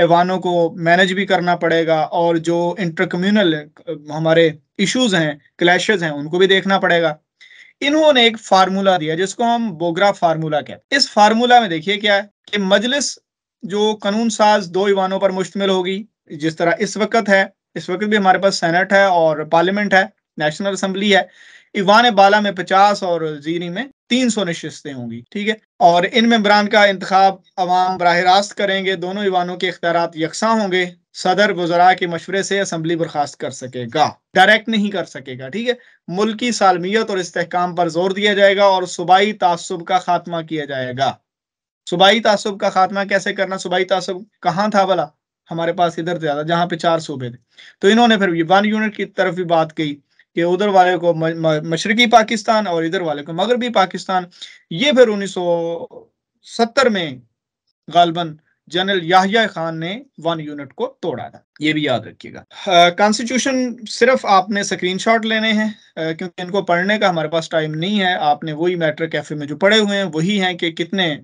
ऐवानों को मैनेज भी करना पड़ेगा और जो इंटरकम्यूनल हमारे इशूज हैं क्लैश हैं उनको भी देखना पड़ेगा इन्होंने एक फार्मूला दिया जिसको हम बोगरा फार्मूला कहते हैं इस फार्मूला में देखिए क्या है कि मजलिस जो कानून साज दो ईवानों पर मुश्तमिल होगी जिस तरह इस वक्त है इस वक्त भी हमारे पास सेनेट है और पार्लियामेंट है नेशनल असम्बली है इवान बाला में पचास और जीनी में तीन सौ नशस्तें होंगी ठीक है और इन मम्बरान का इंतखब अवाम बरह रास्त करेंगे दोनों ईवानों के अख्तियार यकसा होंगे सदर वजरा के मशवरे से असम्बली बर्खास्त कर सकेगा डायरेक्ट नहीं कर सकेगा ठीक है मुल्क की सालमियत और इसकाम पर जोर दिया जाएगा और सूबाई तसब का खात्मा किया जाएगा सूबाई तसब का खात्मा कैसे करना सूबाई तसब कहाँ था भला हमारे पास इधर ज्यादा जहां पे चार सूबे थे तो इन्होंने फिर वन यूनिट की तरफ भी बात की कि उधर वाले को मशरकी पाकिस्तान और इधर वाले को मगरबी पाकिस्तान ये फिर 1970 में गालबन जनरल याहिया खान ने वन यूनिट को तोड़ा था ये भी याद रखिएगा कॉन्स्टिट्यूशन सिर्फ आपने स्क्रीनशॉट लेने हैं क्योंकि इनको पढ़ने का हमारे पास टाइम नहीं है आपने वही मैटर कैफे में जो पढ़े हुए हैं वही हैं कि कितने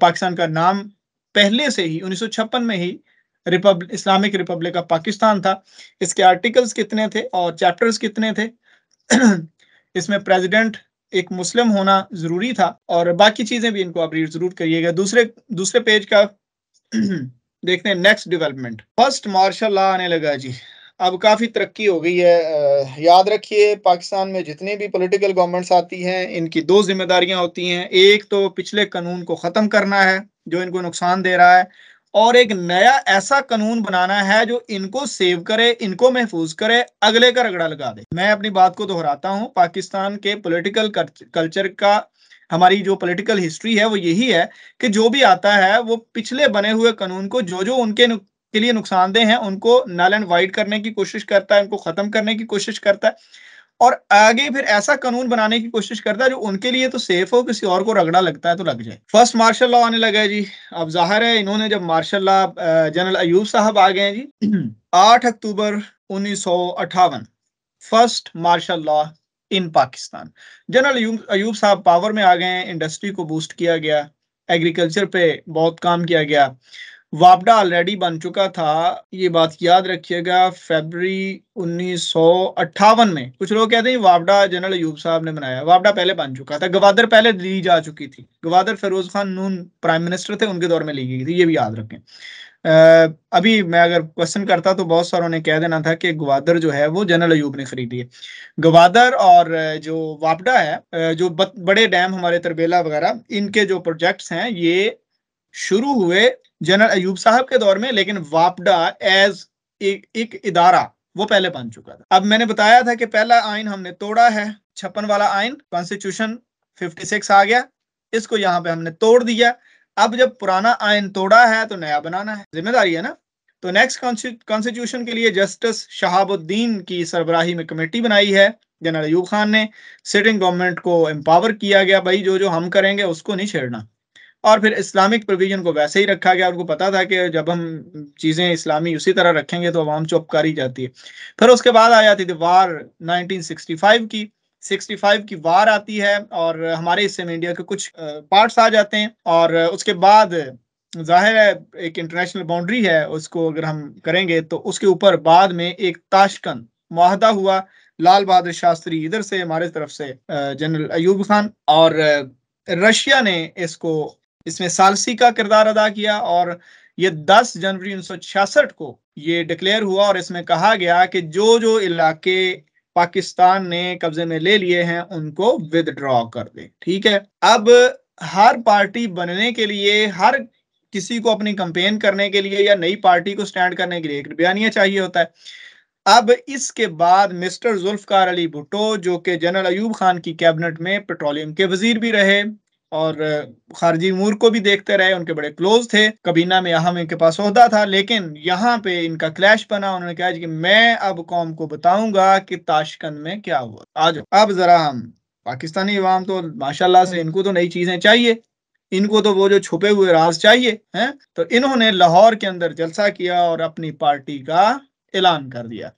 पाकिस्तान का नाम पहले से ही 1956 में ही republic Islamic republic of Pakistan था इसके आर्टिकल्स कितने थे और चैप्टर्स कितने थे इसमें प्रेसिडेंट एक मुस्लिम होना जरूरी था और बाकी चीजें भी इनको आप रीड जरूर करिएगा दूसरे दूसरे पेज का देखते हैं next development first martial law आने लगा जी अब काफ़ी तरक्की हो गई है याद रखिए पाकिस्तान में जितनी भी पॉलिटिकल गवर्नमेंट्स आती हैं इनकी दो जिम्मेदारियां होती हैं एक तो पिछले कानून को ख़त्म करना है जो इनको नुकसान दे रहा है और एक नया ऐसा कानून बनाना है जो इनको सेव करे इनको महफूज करे अगले का रगड़ा लगा दे मैं अपनी बात को दोहराता हूँ पाकिस्तान के पॉलिटिकल कल्चर का हमारी जो पॉलिटिकल हिस्ट्री है वो यही है कि जो भी आता है वो पिछले बने हुए कानून को जो जो उनके के लिए नुकसानदेह हैं उनको नल एंड वाइड करने की कोशिश करता है उनको खत्म करने की कोशिश करता है और आगे फिर ऐसा कानून बनाने की कोशिश करता है जो उनके लिए तो सेफ हो किसी और को रगड़ा लगता है तो लग जाए फर्स्ट मार्शल लॉ आने लगा है जी अब जाहिर है इन्होंने जब मार्शल लॉ जनरल अयूब साहब आ गए जी आठ अक्टूबर उन्नीस first martial law in Pakistan general Ayub साहब पावर में आ गए इंडस्ट्री को बूस्ट किया गया एग्रीकल्चर पे बहुत काम किया गया वापडा ऑलरेडी बन चुका था ये बात याद रखिएगा फेबरी उन्नीस में कुछ लोग कहते हैं वापडा जनरल अयूब साहब ने बनाया वापडा पहले बन चुका था गवादर पहले ली जा चुकी थी गवादर फिरोज खान नून प्राइम मिनिस्टर थे उनके दौर में ली गई थी ये भी याद रखें Uh, अभी मैं अगर क्वेश्चन करता तो बहुत सारों ने कह देना था कि ग्वादर जो है वो जनरल अयूब ने खरीदी है ग्वादर और जो वापडा है जो बड़े डैम हमारे तरबेला वगैरह इनके जो प्रोजेक्ट्स हैं ये शुरू हुए जनरल अयूब साहब के दौर में लेकिन वापडा एज एक, एक इदारा वो पहले बन चुका था अब मैंने बताया था कि पहला आइन हमने तोड़ा है छप्पन वाला आइन कॉन्स्टिट्यूशन 56 आ गया इसको यहाँ पे हमने तोड़ दिया अब जब पुराना आयन तोड़ा है तो नया बनाना है जिम्मेदारी है ना तो नेक्स्ट कॉन्स्टिट्यूशन के लिए जस्टिस शहाबुद्दीन की सरबराही में कमेटी बनाई है जनरल अयूब खान ने सिटिंग गवर्नमेंट को एम्पावर किया गया भाई जो जो हम करेंगे उसको नहीं छेड़ना और फिर इस्लामिक प्रोविजन को वैसे ही रखा गया उनको पता था कि जब हम चीज़ें इस्लामी उसी तरह रखेंगे तो आवाम ही जाती है फिर उसके बाद आ जाती थी वार 1965 की 65 की वार आती है और हमारे हिस्से में इंडिया के कुछ पार्ट्स आ जाते हैं और उसके बाद जाहिर है एक इंटरनेशनल बाउंड्री है उसको अगर हम करेंगे तो उसके ऊपर बाद में एक ताशकन माहदा हुआ लाल बहादुर शास्त्री इधर से हमारे तरफ से जनरल अयूब खान और रशिया ने इसको इसमें सालसी का किरदार अदा किया और ये 10 जनवरी उन्नीस को ये डिक्लेयर हुआ और इसमें कहा गया कि जो जो इलाके पाकिस्तान ने कब्जे में ले लिए हैं उनको विदड्रॉ कर दे ठीक है अब हर पार्टी बनने के लिए हर किसी को अपनी कंपेन करने के लिए या नई पार्टी को स्टैंड करने के लिए एक बयानिया चाहिए होता है अब इसके बाद मिस्टर जुल्फकार अली भुट्टो जो कि जनरल अयूब खान की कैबिनेट में पेट्रोलियम के वजीर भी रहे और खारजी उमूर को भी देखते रहे उनके बड़े क्लोज थे कबीना में अहम इनके पास उहदा था लेकिन यहाँ पे इनका क्लैश बना उन्होंने कहा कि मैं अब कौम को बताऊंगा कि ताशकंद में क्या हुआ आज अब जरा हम पाकिस्तानी अवाम तो माशाल्लाह से इनको तो नई चीजें चाहिए इनको तो वो जो छुपे हुए राज चाहिए हैं तो इन्होंने लाहौर के अंदर जलसा किया और अपनी पार्टी का ऐलान कर दिया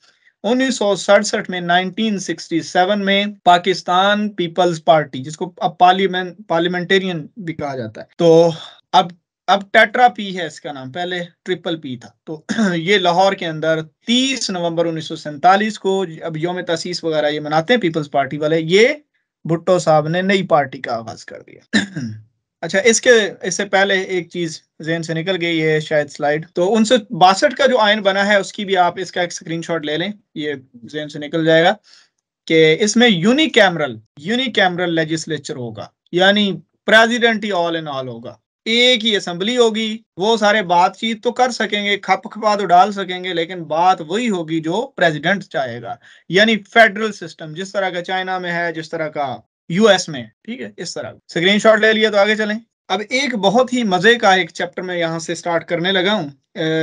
1967 में 1967 में पाकिस्तान पीपल्स पार्टी जिसको अब पार्लियामेंट पार्लियामेंटेरियन भी कहा जाता है तो अब अब टेट्रा पी है इसका नाम पहले ट्रिपल पी था तो ये लाहौर के अंदर 30 नवंबर उन्नीस को अब योम तसीस वगैरह ये मनाते हैं पीपल्स पार्टी वाले ये भुट्टो साहब ने नई पार्टी का आगाज कर दिया अच्छा इसके इससे पहले एक चीज जेन से निकल गई है शायद स्लाइड तो उनसे बासठ का जो आयन बना है उसकी भी आप इसका एक स्क्रीनशॉट ले लें ये जेन से निकल जाएगा कि इसमें यूनिकैमरल यूनिकैमरल लेजिस्लेचर होगा यानी प्रेजिडेंट ही ऑल इन ऑल होगा एक ही असेंबली होगी वो सारे बातचीत तो कर सकेंगे खप खपा तो डाल सकेंगे लेकिन बात वही होगी जो प्रेसिडेंट चाहेगा यानी फेडरल सिस्टम जिस तरह का चाइना में है जिस तरह का यूएस में ठीक है इस तरह स्क्रीन शॉट ले लिया तो आगे चलें अब एक बहुत ही मजे का एक चैप्टर में यहाँ से स्टार्ट करने लगा हूँ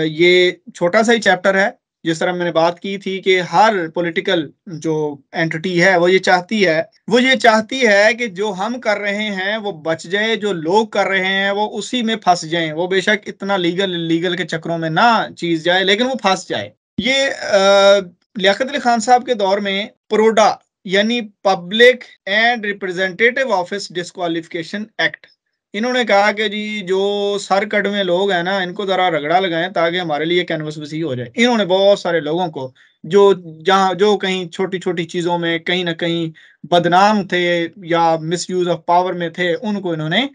ये छोटा सा ही चैप्टर है जिस तरह मैंने बात की थी कि हर पॉलिटिकल जो एंटिटी है वो ये चाहती है वो ये चाहती है कि जो हम कर रहे हैं वो बच जाए जो लोग कर रहे हैं वो उसी में फंस जाए वो बेशक इतना लीगल लीगल के चक्रों में ना चीज जाए लेकिन वो फंस जाए ये लियात अली खान साहब के दौर में प्रोडा यानी public and representative office disqualification act इन्होंने कहा कि जी जो सर कटवे लोग हैं ना इनको जरा रगड़ा लगाएं ताकि हमारे लिए कैनवस वसी हो जाए इन्होंने बहुत सारे लोगों को जो जहाँ जो कहीं छोटी छोटी चीज़ों में कहीं ना कहीं बदनाम थे या मिस यूज ऑफ पावर में थे उनको इन्होंने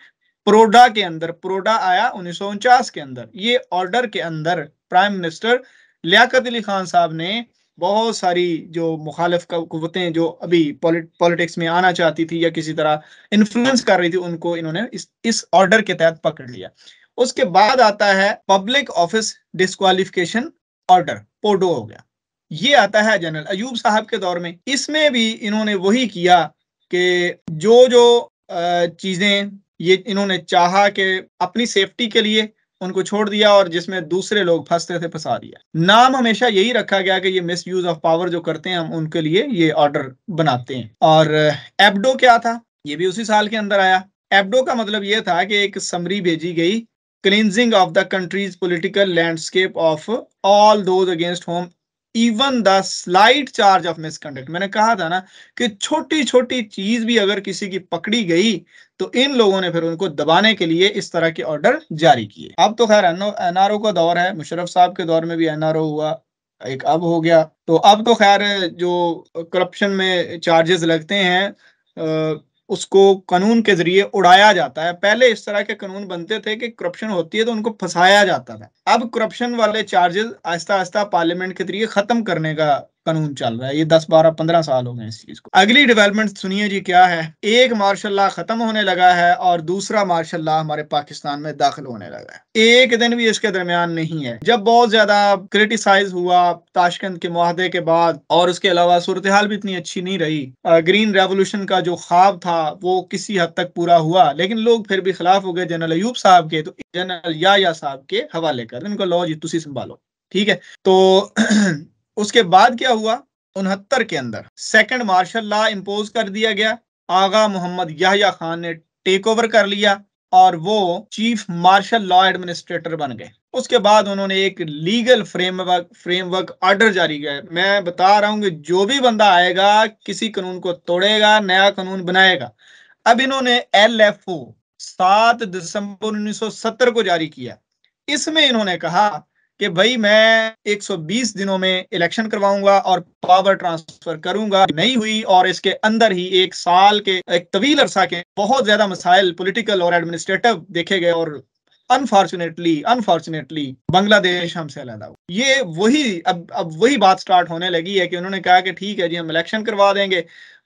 प्रोडा के अंदर प्रोडा आया उन्नीस के अंदर ये ऑर्डर के अंदर प्राइम मिनिस्टर लियाकत अली खान साहब ने बहुत सारी जो मुखालफ कुतें जो अभी पॉलिटिक्स में आना चाहती थी या किसी तरह इन्फ्लुएंस कर रही थी उनको इन्होंने इस इस ऑर्डर के तहत पकड़ लिया उसके बाद आता है public office disqualification order PODO हो गया ये आता है जनरल अयूब साहब के दौर में इसमें भी इन्होंने वही किया कि जो जो चीजें ये इन्होंने चाहा कि अपनी सेफ्टी के लिए उनको छोड़ दिया और जिसमें दूसरे लोग फंसते थे फंसा दिया नाम हमेशा यही रखा गया कि ये मिस यूज ऑफ पावर जो करते हैं हम उनके लिए ये ऑर्डर बनाते हैं और एबडो क्या था ये भी उसी साल के अंदर आया एबडो का मतलब ये था कि एक समरी भेजी गई cleansing of the country's political landscape of all those against whom even the slight charge of misconduct मैंने कहा था ना कि छोटी छोटी चीज भी अगर किसी की पकड़ी गई तो इन लोगों ने फिर उनको दबाने के लिए इस तरह के ऑर्डर जारी किए अब तो खैर एनआरओ का दौर है मुशरफ साहब के दौर में भी एनआरओ हुआ एक अब हो गया तो अब तो खैर जो करप्शन में चार्जेस लगते हैं उसको कानून के जरिए उड़ाया जाता है पहले इस तरह के कानून बनते थे कि करप्शन होती है तो उनको फंसाया जाता था अब करप्शन वाले चार्जेस आहिस्ता आहिस्ता पार्लियामेंट के जरिए खत्म करने का कानून चल रहा है ये दस बारह पंद्रह साल हो गए इस चीज को अगली डेवलपमेंट सुनिए जी क्या है एक मार्शल खत्म होने लगा है और दूसरा मार्शल हमारे पाकिस्तान में दाखिल होने लगा है एक दिन भी इसके दरमियान नहीं है जब बहुत ज्यादा क्रिटिसाइज हुआ ताशकंद के मुहदे के बाद और उसके अलावा सूरत हाल भी इतनी अच्छी नहीं रही ग्रीन रेवोल्यूशन का जो ख्वाब था वो किसी हद तक पूरा हुआ लेकिन लोग फिर भी खिलाफ हो गए जनरल अयूब साहब के तो जनरल या, साहब के हवाले कर इनको लो जी तुम संभालो ठीक है तो उसके बाद क्या हुआ उनहत्तर के अंदर सेकंड मार्शल लॉ इम्पोज कर दिया गया आगा मोहम्मद याहिया खान ने टेक ओवर कर लिया और वो चीफ मार्शल लॉ एडमिनिस्ट्रेटर बन गए उसके बाद उन्होंने एक लीगल फ्रेमवर्क फ्रेमवर्क ऑर्डर जारी किया मैं बता रहा हूं कि जो भी बंदा आएगा किसी कानून को तोड़ेगा नया कानून बनाएगा अब इन्होंने एल एफ ओ सात दिसंबर 1970 को जारी किया इसमें इन्होंने कहा कि भाई मैं 120 दिनों में इलेक्शन करवाऊंगा और पावर ट्रांसफर करूंगा नहीं हुई और इसके अंदर ही एक साल के एक तवील अरसा के बहुत ज्यादा मसाइल पॉलिटिकल और एडमिनिस्ट्रेटिव देखे गए और अनफॉर्चुनेटली अनफॉर्चुनेटली बांग्लादेश हमसे अलहदा ये वही अब अब वही बात स्टार्ट होने लगी है कि उन्होंने कहा कि ठीक है जी हम इलेक्शन करवा देंगे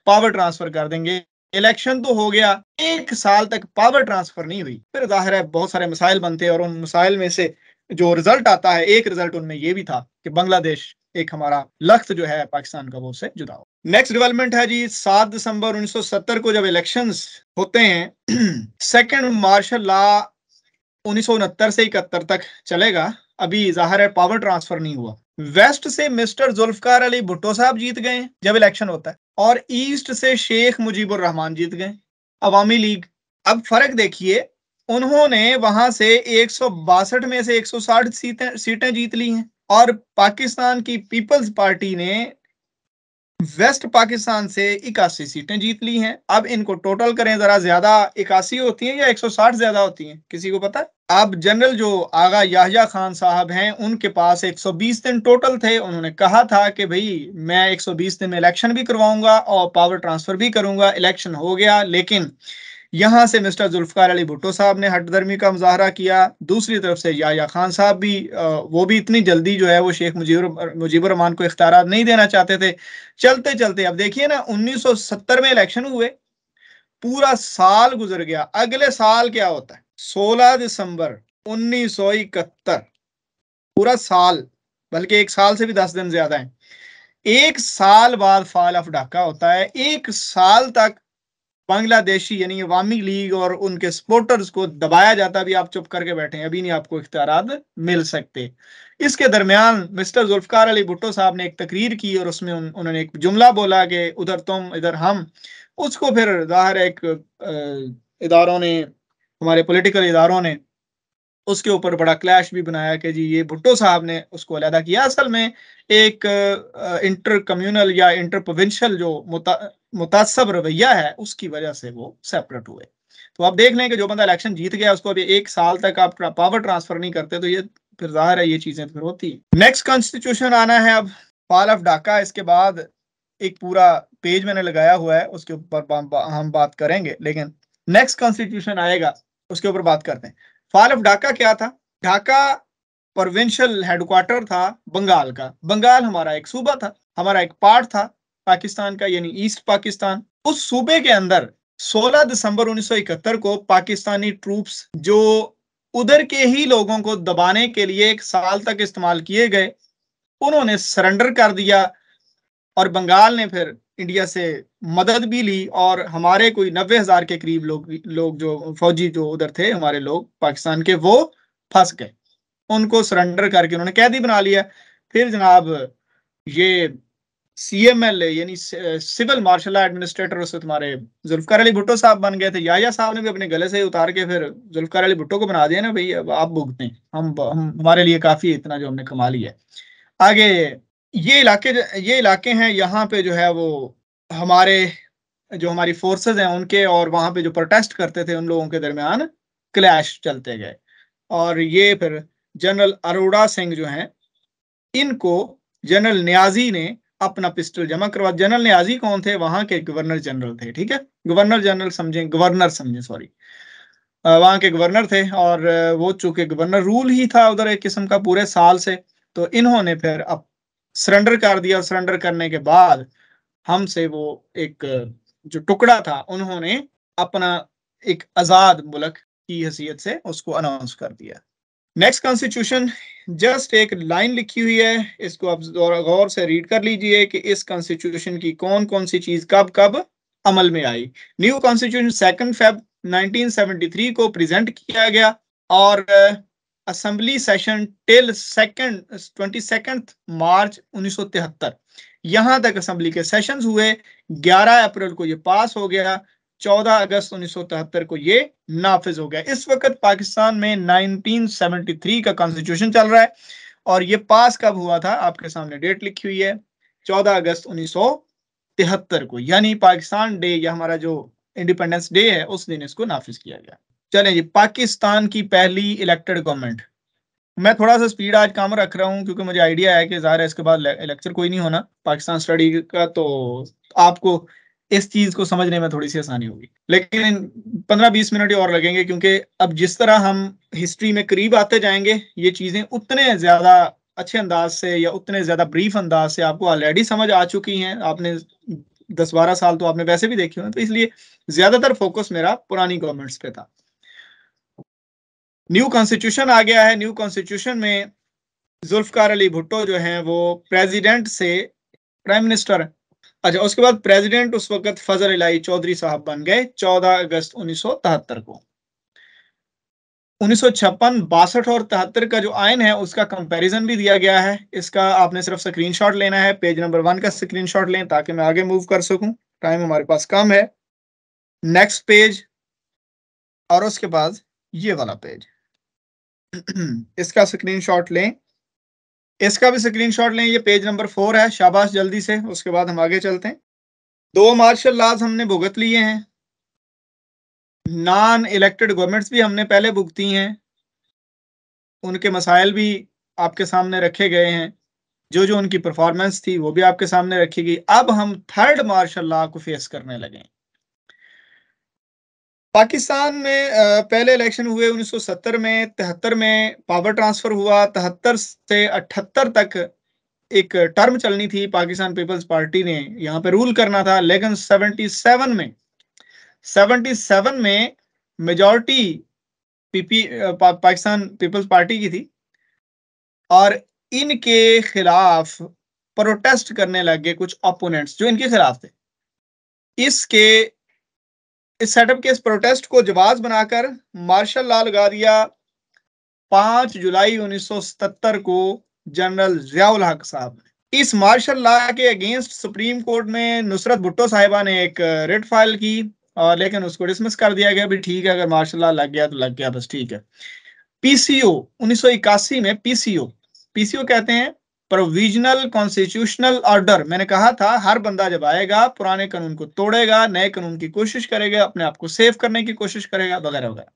पावर ट्रांसफर कर देंगे इलेक्शन तो हो गया एक साल तक पावर ट्रांसफर नहीं हुई फिर जाहिर है बहुत सारे मसाइल बनते हैं और उन मसाइल में से जो रिजल्ट आता है एक रिजल्ट उनमें ये भी था कि बांग्लादेश एक हमारा लक्ष्य जो है पाकिस्तान का वो से जुदा हो नेक्स्ट डेवलपमेंट है जी सात दिसंबर 1970 को जब इलेक्शंस होते हैं सेकंड मार्शल लॉ उन्नीस से इकहत्तर तक चलेगा अभी जाहिर है पावर ट्रांसफर नहीं हुआ वेस्ट से मिस्टर जुल्फकार अली भुट्टो साहब जीत गए जब इलेक्शन होता है और ईस्ट से शेख मुजीबुर रहमान जीत गए अवामी लीग अब फर्क देखिए उन्होंने वहां से एक में से 160 सीटें सीटें जीत ली हैं और पाकिस्तान की पीपल्स पार्टी ने वेस्ट पाकिस्तान से इक्यासी सीटें जीत ली हैं अब इनको टोटल करें जरा ज्यादा इक्यासी होती हैं या 160 ज्यादा होती हैं किसी को पता अब जनरल जो आगा याहिया खान साहब हैं उनके पास 120 दिन टोटल थे उन्होंने कहा था कि भाई मैं 120 दिन में इलेक्शन भी करवाऊंगा और पावर ट्रांसफर भी करूंगा इलेक्शन हो गया लेकिन यहाँ से मिस्टर जुल्फ़ार अली भुट्टो साहब ने हटधर्मी का मुजाहरा किया दूसरी तरफ से या खान साहब भी वो भी इतनी जल्दी जो है वो शेख मुजीबर मुजीबर रहमान को इख्तार नहीं देना चाहते थे चलते चलते अब देखिए ना 1970 में इलेक्शन हुए पूरा साल गुजर गया अगले साल क्या होता है सोलह दिसंबर इकहत्तर पूरा साल बल्कि एक साल से भी दस दिन ज्यादा है एक साल बाद फाल ऑफ ढाका होता है एक साल तक बांग्लादेशी यानी अवामी लीग और उनके सपोर्टर्स को दबाया जाता भी आप चुप करके बैठे हैं अभी नहीं आपको इख्तियार मिल सकते इसके दरमियान मिस्टर जुल्फकार अली भुट्टो साहब ने एक तकरीर की और उसमें उन, उन्होंने एक जुमला बोला कि उधर तुम इधर हम उसको फिर जाहिर एक इदारों ने हमारे पोलिटिकल इदारों ने उसके ऊपर बड़ा क्लैश भी बनाया कि जी ये भुट्टो साहब ने उसको अलहदा किया असल में एक इंटर कम्यूनल या इंटर प्रोविंशल जो मुतासब रवैया है उसकी वजह से वो सेपरेट हुए तो आप देख लें कि जो बंदा इलेक्शन जीत गया उसको अभी एक साल तक आप पावर ट्रांसफर नहीं करते तो ये फिर जाहिर है ये चीजें फिर होती नेक्स्ट कॉन्स्टिट्यूशन आना है अब पाल ऑफ ढाका इसके बाद एक पूरा पेज मैंने लगाया हुआ है उसके ऊपर हम बात करेंगे लेकिन नेक्स्ट कॉन्स्टिट्यूशन आएगा उसके ऊपर बात करते हैं फाल ऑफ ढाका क्या था ढाका प्रोविंशियल हेडक्वार्टर था बंगाल का बंगाल हमारा एक सूबा था हमारा एक पार्ट था पाकिस्तान का यानी ईस्ट पाकिस्तान उस सूबे के अंदर 16 दिसंबर 1971 को पाकिस्तानी ट्रूप्स जो उधर के ही लोगों को दबाने के लिए एक साल तक इस्तेमाल किए गए उन्होंने सरेंडर कर दिया और बंगाल ने फिर इंडिया से मदद भी ली और हमारे कोई नब्बे हजार के करीब लोग लोग जो फौजी जो उधर थे हमारे लोग पाकिस्तान के वो फंस गए उनको सरेंडर करके उन्होंने कैदी बना लिया फिर जनाब ये सीएमएलए यानी सिविल मार्शल एडमिनिस्ट्रेटर उससे तुम्हारे जुल्फकार अली भुट्टो साहब बन गए थे याया साहब ने भी अपने गले से उतार के फिर जुल्फकार अली भुट्टो को बना दिया ना भाई अब आप भुगते हम हम हमारे लिए काफी इतना जो हमने कमा लिया है आगे ये इलाके ये इलाके हैं यहाँ पे जो है वो हमारे जो हमारी फोर्सेज हैं उनके और वहां पे जो प्रोटेस्ट करते थे उन लोगों के दरमियान क्लैश चलते गए और ये फिर जनरल अरोड़ा सिंह जो हैं इनको जनरल न्याजी ने अपना पिस्टल जमा करवा जनरल न्याजी कौन थे वहां के गवर्नर जनरल थे ठीक है गवर्नर जनरल समझे गवर्नर समझे सॉरी वहां के गवर्नर थे और वो चूंकि गवर्नर रूल ही था उधर एक किस्म का पूरे साल से तो इन्होंने फिर अब सरेंडर कर दिया और सरेंडर करने के बाद हमसे वो एक जो टुकड़ा था उन्होंने अपना एक आजाद मुल्क की हैसियत से उसको अनाउंस कर दिया नेक्स्ट कॉन्स्टिट्यूशन जस्ट एक लाइन लिखी हुई है इसको आप गौर से रीड कर लीजिए कि इस कॉन्स्टिट्यूशन की कौन कौन सी चीज कब कब अमल में आई न्यू कॉन्स्टिट्यूशन सेकंड फेब 1973 को प्रेजेंट किया गया और assembly session till second twenty second March 1973 यहां तक असेंबली के सेशंस हुए 11 अप्रैल को ये पास हो गया 14 अगस्त 1973 को ये नाफिज हो गया इस वक्त पाकिस्तान में 1973 का कॉन्स्टिट्यूशन चल रहा है और ये पास कब हुआ था आपके सामने डेट लिखी हुई है 14 अगस्त 1973 को यानी पाकिस्तान डे या हमारा जो इंडिपेंडेंस डे है उस दिन इसको नाफिज किया गया चले जी पाकिस्तान की पहली इलेक्टेड गवर्नमेंट मैं थोड़ा सा स्पीड आज काम रख रहा हूँ क्योंकि मुझे आइडिया है कि ज़ाहिर है इसके बाद लेक्चर कोई नहीं होना पाकिस्तान स्टडी का तो आपको इस चीज को समझने में थोड़ी सी आसानी होगी लेकिन पंद्रह बीस मिनट और लगेंगे क्योंकि अब जिस तरह हम हिस्ट्री में करीब आते जाएंगे ये चीजें उतने ज्यादा अच्छे अंदाज से या उतने ज्यादा ब्रीफ अंदाज से आपको ऑलरेडी समझ आ चुकी हैं आपने दस बारह साल तो आपने वैसे भी देखे हुए तो इसलिए ज्यादातर फोकस मेरा पुरानी गवर्नमेंट्स पे था न्यू कॉन्स्टिट्यूशन आ गया है न्यू कॉन्स्टिट्यूशन में जुल्फकार अली भुट्टो जो हैं वो प्रेसिडेंट से प्राइम मिनिस्टर अच्छा उसके बाद प्रेसिडेंट उस वक्त फजर इलाई चौधरी साहब बन गए 14 अगस्त उन्नीस को उन्नीस सौ और तिहत्तर का जो आयन है उसका कंपैरिजन भी दिया गया है इसका आपने सिर्फ स्क्रीनशॉट लेना है पेज नंबर वन का स्क्रीनशॉट लें ताकि मैं आगे मूव कर सकूं टाइम हमारे पास कम है नेक्स्ट पेज और उसके बाद ये वाला पेज इसका स्क्रीन लें इसका भी स्क्रीनशॉट लें ये पेज नंबर फोर है शाबाश जल्दी से उसके बाद हम आगे चलते हैं दो मार्शल लाज हमने भुगत लिए हैं नॉन इलेक्टेड गवर्नमेंट्स भी हमने पहले भुगती हैं उनके मसाइल भी आपके सामने रखे गए हैं जो जो उनकी परफॉर्मेंस थी वो भी आपके सामने रखी गई अब हम थर्ड मार्शल लॉ को फेस करने लगे पाकिस्तान में पहले इलेक्शन हुए 1970 में तिहत्तर में पावर ट्रांसफर हुआ तिहत्तर से अठहत्तर तक एक टर्म चलनी थी पाकिस्तान पीपल्स पार्टी ने यहाँ पे रूल करना था लेकिन 77 में 77 में मेजॉरिटी पीपी पा, पाकिस्तान पीपल्स पार्टी की थी और इनके खिलाफ प्रोटेस्ट करने लग गए कुछ अपोनेंट्स जो इनके खिलाफ थे इसके इस सेटअप के इस प्रोटेस्ट को जवाब बनाकर मार्शल लाल गारिया 5 जुलाई 1977 को जनरल जियाउल हक साहब इस मार्शल लॉ के अगेंस्ट सुप्रीम कोर्ट में नुसरत भुट्टो साहिबा ने एक रिट फाइल की और लेकिन उसको डिसमिस कर दिया गया भी ठीक है अगर मार्शल लॉ लग गया तो लग गया बस ठीक है पीसीओ 1981 में पीसीओ पीसीओ कहते हैं प्रोविजनल कॉन्स्टिट्यूशनल ऑर्डर मैंने कहा था हर बंदा जब आएगा पुराने कानून को तोड़ेगा नए कानून की कोशिश करेगा अपने आप को सेव करने की कोशिश करेगा वगैरह वगैरह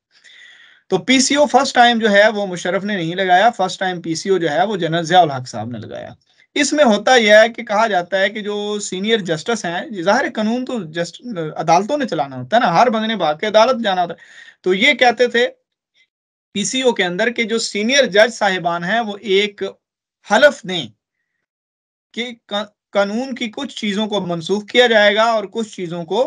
तो पीसीओ फर्स्ट टाइम जो है वो मुशरफ ने नहीं लगाया फर्स्ट टाइम पीसीओ जो है वो जनरल जयाल हक साहब ने लगाया इसमें होता यह है कि कहा जाता है कि जो सीनियर जस्टिस हैं जाहिर कानून तो जस्ट अदालतों ने चलाना होता है ना हर बंदे ने भाग के अदालत जाना होता है तो ये कहते थे पीसीओ के अंदर के जो सीनियर जज साहिबान हैं वो एक हलफ दें कि कानून की कुछ चीज़ों को मनसूख किया जाएगा और कुछ चीज़ों को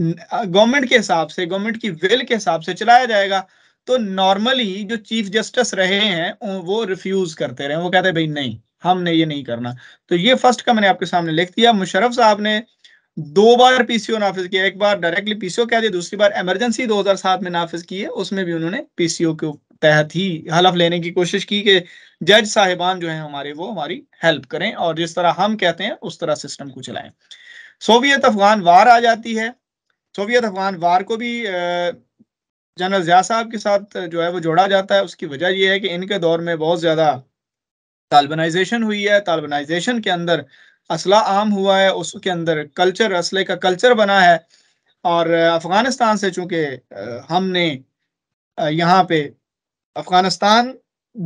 गवर्नमेंट के हिसाब से गवर्नमेंट की विल के हिसाब से चलाया जाएगा तो नॉर्मली जो चीफ जस्टिस रहे हैं वो रिफ्यूज करते रहे वो कहते भाई नहीं हमने ये नहीं करना तो ये फर्स्ट का मैंने आपके सामने लिख दिया मुशरफ साहब ने दो बार पीसीओ नाफिज किया एक बार डायरेक्टली पीसीओ कह दिया दूसरी बार इमरजेंसी 2007 में नाफिज की है उसमें भी उन्होंने पीसीओ के तहत ही हलफ लेने की कोशिश की कि जज साहिबान जो है हमारे वो हमारी हेल्प करें और जिस तरह हम कहते हैं उस तरह सिस्टम को चलाएं सोवियत अफगान वार आ जाती है सोवियत अफगान वार को भी जनरल जिया साहब के साथ जो है वो जोड़ा जाता है उसकी वजह यह है कि इनके दौर में बहुत ज़्यादा तालबनाइजेशन हुई है तालबनाइजेशन के अंदर असला आम हुआ है उसके अंदर कल्चर असले का कल्चर बना है और अफ़गानिस्तान से चूंकि हमने यहाँ पे अफगानिस्तान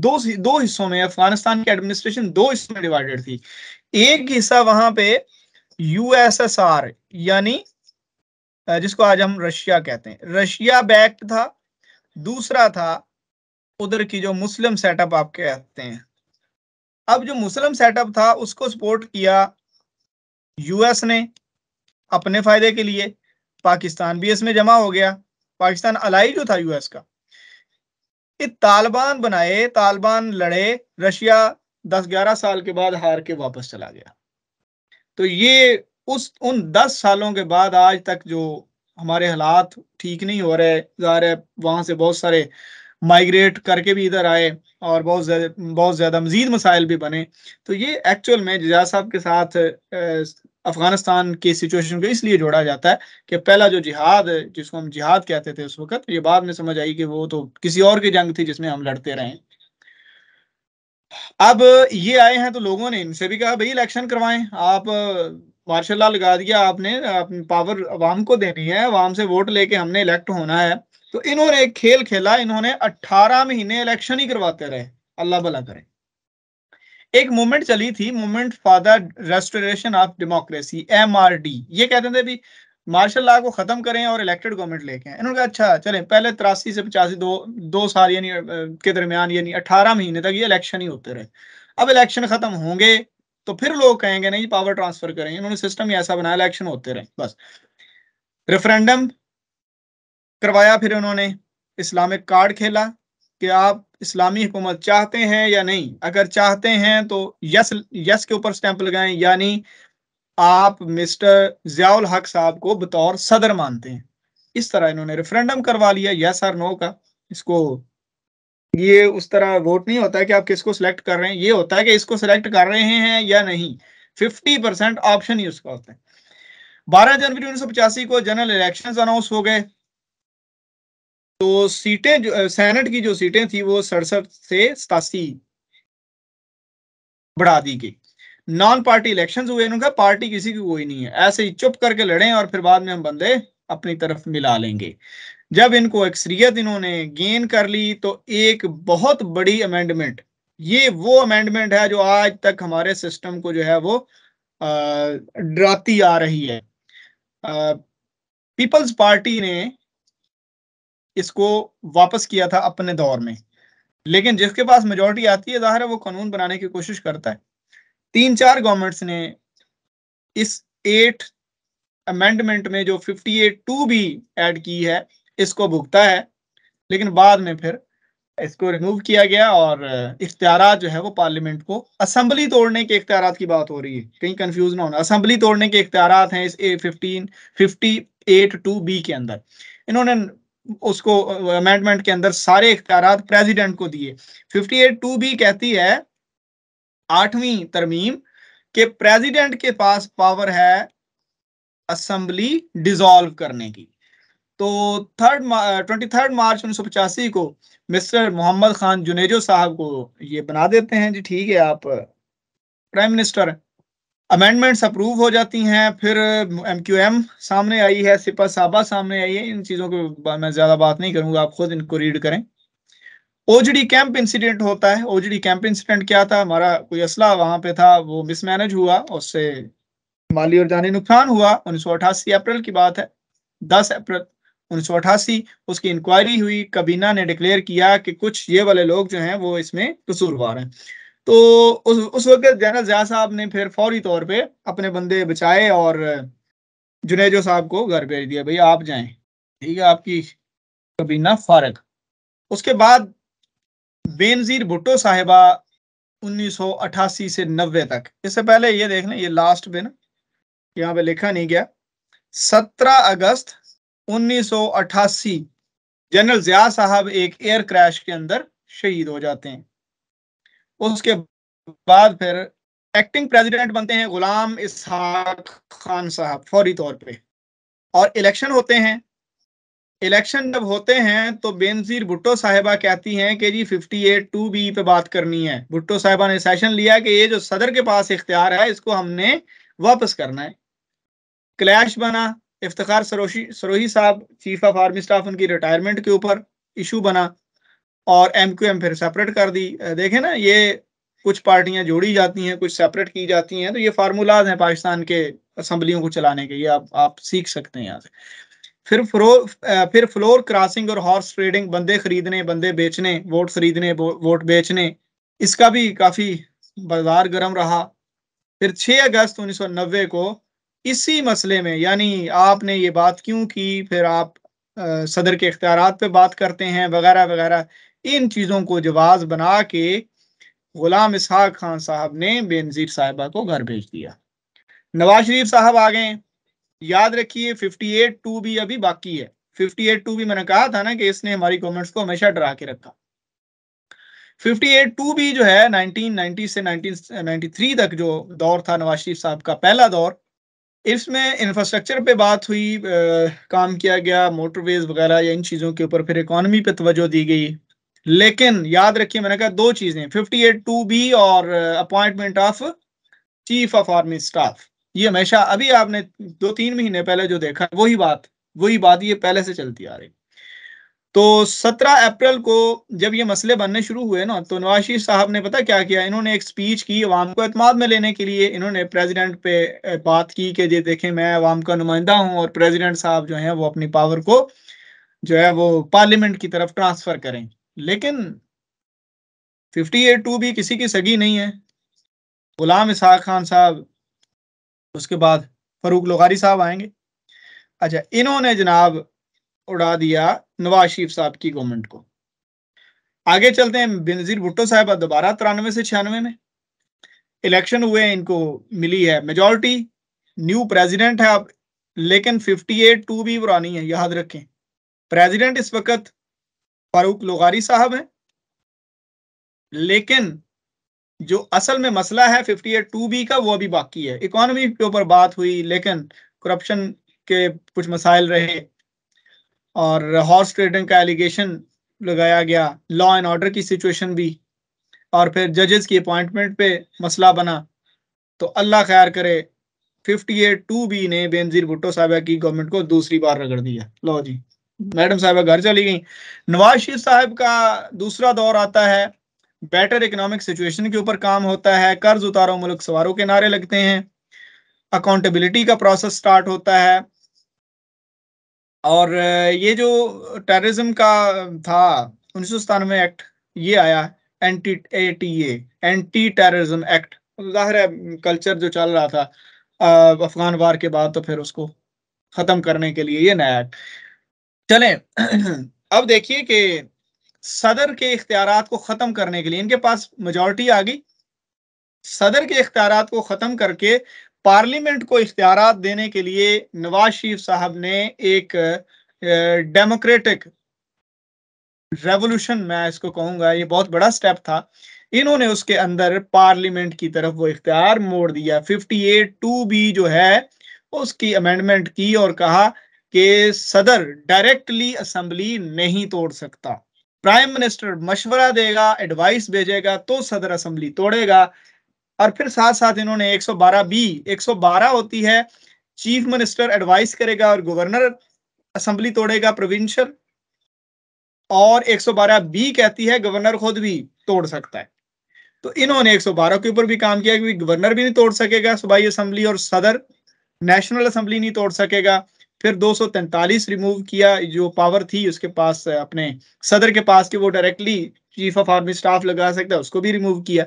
दो दो हिस्सों में अफगानिस्तान की एडमिनिस्ट्रेशन दो हिस्सों में डिवाइडेड थी एक हिस्सा वहां पे यूएसएसआर यानी जिसको आज हम रशिया कहते हैं रशिया बैक्ट था दूसरा था उधर की जो मुस्लिम सेटअप आप कहते हैं अब जो मुस्लिम सेटअप था उसको सपोर्ट किया यूएस ने अपने फायदे के लिए पाकिस्तान भी इसमें जमा हो गया पाकिस्तान अलाई जो था यूएस का कि तालिबान बनाए तालिबान लड़े रशिया 10-11 साल के बाद हार के वापस चला गया तो ये उस उन 10 सालों के बाद आज तक जो हमारे हालात ठीक नहीं हो रहे जा रहे वहां से बहुत सारे माइग्रेट करके भी इधर आए और बहुत ज्यादा बहुत ज़्यादा मजीद मसाइल भी बने तो ये एक्चुअल में जजा साहब के साथ अफगानिस्तान के सिचुएशन को इसलिए जोड़ा जाता है कि पहला जो जिहाद जिसको हम जिहाद कहते थे उस वक्त ये बाद में समझ आई कि वो तो किसी और की जंग थी जिसमें हम लड़ते रहे अब ये आए हैं तो लोगों ने इनसे भी कहा भाई इलेक्शन करवाएं आप मार्शल लॉ लगा दिया आपने अपनी पावर अवाम को देनी है अवाम से वोट लेके हमने इलेक्ट होना है तो इन्होंने एक खेल खेला इन्होंने 18 महीने इलेक्शन ही करवाते रहे अल्लाह भला करें एक मूवमेंट चली थी movement for the restoration of democracy M ये कहते थे भी मार्शल लॉ को खत्म करें और इलेक्टेड गवर्नमेंट लेके आए इन्होंने कहा अच्छा चलें पहले तिरासी से पचासी दो दो साल यानी के दरमियान यानी अठारह महीने तक ये इलेक्शन ही होते रहे अब इलेक्शन खत्म होंगे तो फिर लोग कहेंगे नहीं पावर ट्रांसफर करें इन्होंने सिस्टम ही ऐसा बनाया इलेक्शन होते रहे बस रेफरेंडम करवाया फिर उन्होंने इस्लामिक कार्ड खेला कि आप इस्लामी हुकूमत चाहते हैं या नहीं अगर चाहते हैं तो यस यस के ऊपर स्टैंप लगाएं यानी आप मिस्टर जियाउल हक साहब को बतौर सदर मानते हैं इस तरह इन्होंने रेफरेंडम करवा लिया यस और नो का इसको ये उस तरह वोट नहीं होता है कि आप किसको सिलेक्ट कर रहे हैं ये होता है कि इसको सिलेक्ट कर रहे हैं या नहीं 50% परसेंट ऑप्शन ही उसका होता है 12 जनवरी उन्नीस को जनरल इलेक्शंस अनाउंस हो गए तो सीटें जो सैनेट की जो सीटें थी वो सड़सठ से सतासी बढ़ा दी गई नॉन पार्टी इलेक्शंस हुए इनका पार्टी किसी की कोई नहीं है ऐसे ही चुप करके लड़े और फिर बाद में हम बंदे अपनी तरफ मिला लेंगे जब इनको अक्सरियत इन्होंने गेन कर ली तो एक बहुत बड़ी अमेंडमेंट ये वो अमेंडमेंट है जो आज तक हमारे सिस्टम को जो है वो डराती आ रही है पीपल्स पार्टी ने इसको वापस किया था अपने दौर में लेकिन जिसके पास मेजोरिटी आती है जाहिर है वो कानून बनाने की कोशिश करता है तीन चार गवर्नमेंट्स ने इस एट अमेंडमेंट में जो एट टू भी एड की है इसको भुगता है लेकिन बाद में फिर इसको रिमूव किया गया और इख्तियार जो है वो पार्लियामेंट को असम्बली तोड़ने के इख्तियार की बात हो रही है कहीं कंफ्यूज ना होना असम्बली तोड़ने के इख्तियार हैं इस A fifteen fifty eight two B के अंदर इन्होंने उसको अमेंडमेंट के अंदर सारे इख्तियार प्रेसिडेंट को दिए 58 टू भी कहती है आठवीं तरमीम के प्रेसिडेंट के पास पावर है असम्बली डिसॉल्व करने की तो थर्ड ट्वेंटी थर्ड मार्च उन्नीस को मिस्टर मोहम्मद खान जुनेजो साहब को ये बना देते हैं जी ठीक है आप प्राइम मिनिस्टर अमेंडमेंट्स अप्रूव हो जाती हैं फिर एम सामने आई है सिपा साबा सामने आई है इन चीज़ों को मैं ज़्यादा बात नहीं करूंगा आप खुद इनको रीड करें ओजडी कैंप इंसिडेंट होता है ओजडी कैंप इंसिडेंट क्या था हमारा कोई असला वहां पे था वो मिसमैनेज हुआ उससे माली और जानी नुकसान हुआ उन्नीस अप्रैल की बात है दस अप्रैल उन्नीस उसकी इंक्वायरी हुई कबीना ने डिक्लेयर किया कि कुछ ये वाले लोग जो है वो इसमें कसूरवार हैं तो उस उस वक्त जनरल जया साहब ने फिर फौरी तौर पे अपने बंदे बचाए और जुनेजो साहब को घर भेज दिया भैया आप जाएं ठीक है आपकी कबीना फारग उसके बाद बेनजीर भुट्टो साहिबा 1988 से 90 तक इससे पहले ये देख लें ये लास्ट बिन यहाँ पे लिखा नहीं गया 17 अगस्त 1988 जनरल जिया साहब एक एयर क्रैश के अंदर शहीद हो जाते हैं उसके बाद फिर एक्टिंग प्रेसिडेंट बनते हैं गुलाम इसहाक खान साहब फौरी तौर पे और इलेक्शन होते हैं इलेक्शन जब होते हैं तो बेनजीर भुट्टो साहिबा कहती हैं कि जी 58 टू बी पे बात करनी है भुट्टो साहिबा ने सेशन लिया कि ये जो सदर के पास इख्तियार है इसको हमने वापस करना है क्लैश बना इफ्तार सरोही साहब चीफ ऑफ आर्मी स्टाफ उनकी रिटायरमेंट के ऊपर इशू बना और एम क्यू एम फिर सेपरेट कर दी देखे ना ये कुछ पार्टियां जोड़ी जाती हैं कुछ सेपरेट की जाती हैं तो ये फार्मूलाज हैं पाकिस्तान के असम्बलियों को चलाने के ये आप आप सीख सकते हैं यहाँ से फिर फ्लोर फिर फ्लोर क्रॉसिंग और हॉर्स ट्रेडिंग बंदे खरीदने बंदे बेचने वोट खरीदने वो, वोट बेचने इसका भी काफी बाजार गर्म रहा फिर 6 अगस्त 1990 को इसी मसले में यानी आपने ये बात क्यों की फिर आप आ, सदर के इख्तियार पे बात करते हैं वगैरह वगैरह इन चीज़ों को जवाज बना के गुलाम इसहा खान साहब ने बेनजीर साहिबा को घर भेज दिया नवाज शरीफ साहब आ गए याद रखिए 58 टू भी अभी बाकी है 58 टू भी मैंने कहा था ना कि इसने हमारी गवर्नमेंट को हमेशा डरा के रखा 58 टू भी जो है 1990 से 1993 तक जो दौर था नवाज शरीफ साहब का पहला दौर इसमें इंफ्रास्ट्रक्चर पे बात हुई आ, काम किया गया मोटरवेज वगैरह या इन चीज़ों के ऊपर फिर इकोनॉमी पे तवज्जो दी गई लेकिन याद रखिए मैंने कहा दो चीजें फिफ्टी एट टू बी और appointment of chief of army staff ये हमेशा अभी आपने दो तीन महीने पहले जो देखा वही बात वही बात ये पहले से चलती आ रही तो 17 अप्रैल को जब ये मसले बनने शुरू हुए ना तो नवाशी साहब ने पता क्या किया इन्होंने एक स्पीच की अवाम को अतमाद में लेने के लिए इन्होंने प्रेसिडेंट पे बात की कि ये देखें मैं अवाम का नुमाइंदा हूं और प्रेसिडेंट साहब जो हैं वो अपनी पावर को जो है वो पार्लियामेंट की तरफ ट्रांसफर करें लेकिन फिफ्टी एट टू भी किसी की सगी नहीं है गुलाम इसहा खान साहब उसके बाद फरूक लोगारी साहब आएंगे अच्छा इन्होंने जनाब उड़ा दिया नवाज शरीफ साहब की गवर्नमेंट को आगे चलते हैं बेनजीर भुट्टो साहब दोबारा तिरानवे से छियानवे में इलेक्शन हुए इनको मिली है मेजोरिटी न्यू प्रेसिडेंट है आप लेकिन 58 टू भी पुरानी है याद रखें प्रेसिडेंट इस वक्त फारूक लोगारी साहब हैं लेकिन जो असल में मसला है फिफ्टी एट टू बी का वो अभी बाकी है इकोनॉमी के ऊपर बात हुई लेकिन करप्शन के कुछ मसाइल रहे और हॉर्स ट्रेडिंग का एलिगेशन लगाया गया लॉ एंड ऑर्डर की सिचुएशन भी और फिर जजेस की अपॉइंटमेंट पे मसला बना तो अल्लाह खैर करे फिफ्टी एट टू बी ने बेनजीर भुट्टो साहब की गवर्नमेंट को दूसरी बार रगड़ दिया लो जी मैडम साहबा घर चली गई नवाज शरीफ साहब का दूसरा दौर आता है बेटर इकोनॉमिक सिचुएशन के ऊपर काम होता है कर्ज उतारो मुल्क सवारों के नारे लगते हैं अकाउंटेबिलिटी का प्रोसेस स्टार्ट होता है और ये जो टेररिज्म का था उन्नीस सौ सतानवे एक्ट ये आया anti A T A anti terrorism act जाहिर है कल्चर जो चल रहा था अफगान वार के बाद तो फिर उसको ख़त्म करने के लिए ये नया एक्ट चलें अब देखिए कि सदर के इख्तियार को ख़त्म करने के लिए इनके पास मेजोरिटी आ गई सदर के इख्तियार को ख़त्म करके पार्लियामेंट को इख्तियार देने के लिए नवाज शरीफ साहब ने एक डेमोक्रेटिक रेवोल्यूशन मैं इसको कहूंगा ये बहुत बड़ा स्टेप था इन्होंने उसके अंदर पार्लियामेंट की तरफ वो इख्तियार मोड़ दिया 58 टू बी जो है उसकी अमेंडमेंट की और कहा कि सदर डायरेक्टली असेंबली नहीं तोड़ सकता प्राइम मिनिस्टर मशवरा देगा एडवाइस भेजेगा तो सदर असम्बली तोड़ेगा और फिर साथ साथ इन्होंने 112 बी 112 होती है चीफ मिनिस्टर एडवाइस करेगा और गवर्नर असम्बली तोड़ेगा प्रोविंशियल और 112 बी कहती है गवर्नर खुद भी तोड़ सकता है तो इन्होंने 112 के ऊपर भी काम किया क्योंकि गवर्नर भी नहीं तोड़ सकेगा सूबाई असेंबली और सदर नेशनल असेंबली नहीं तोड़ सकेगा फिर 243 रिमूव किया जो पावर थी उसके पास अपने सदर के पास की वो directly chief of army staff लगा सकता है उसको भी रिमूव किया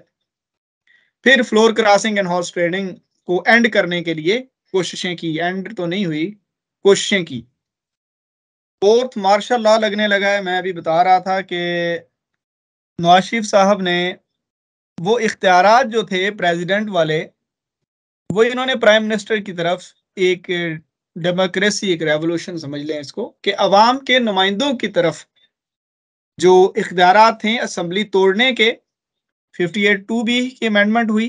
फिर floor crossing and horse trading को एंड करने के लिए कोशिशें की एंड तो नहीं हुई कोशिशें की फोर्थ मार्शल लॉ लगने लगा है मैं अभी बता रहा था कि नवाशिफ साहब ने वो इख्तियार जो थे प्रेसिडेंट वाले वो इन्होंने प्राइम मिनिस्टर की तरफ एक डेमोक्रेसी एक रेवोल्यूशन समझ लें इसको कि अवाम के नुमाइंदों की तरफ जो इख्तियार हैं असम्बली तोड़ने के फिफ्टी एट टू बी की अमेंडमेंट हुई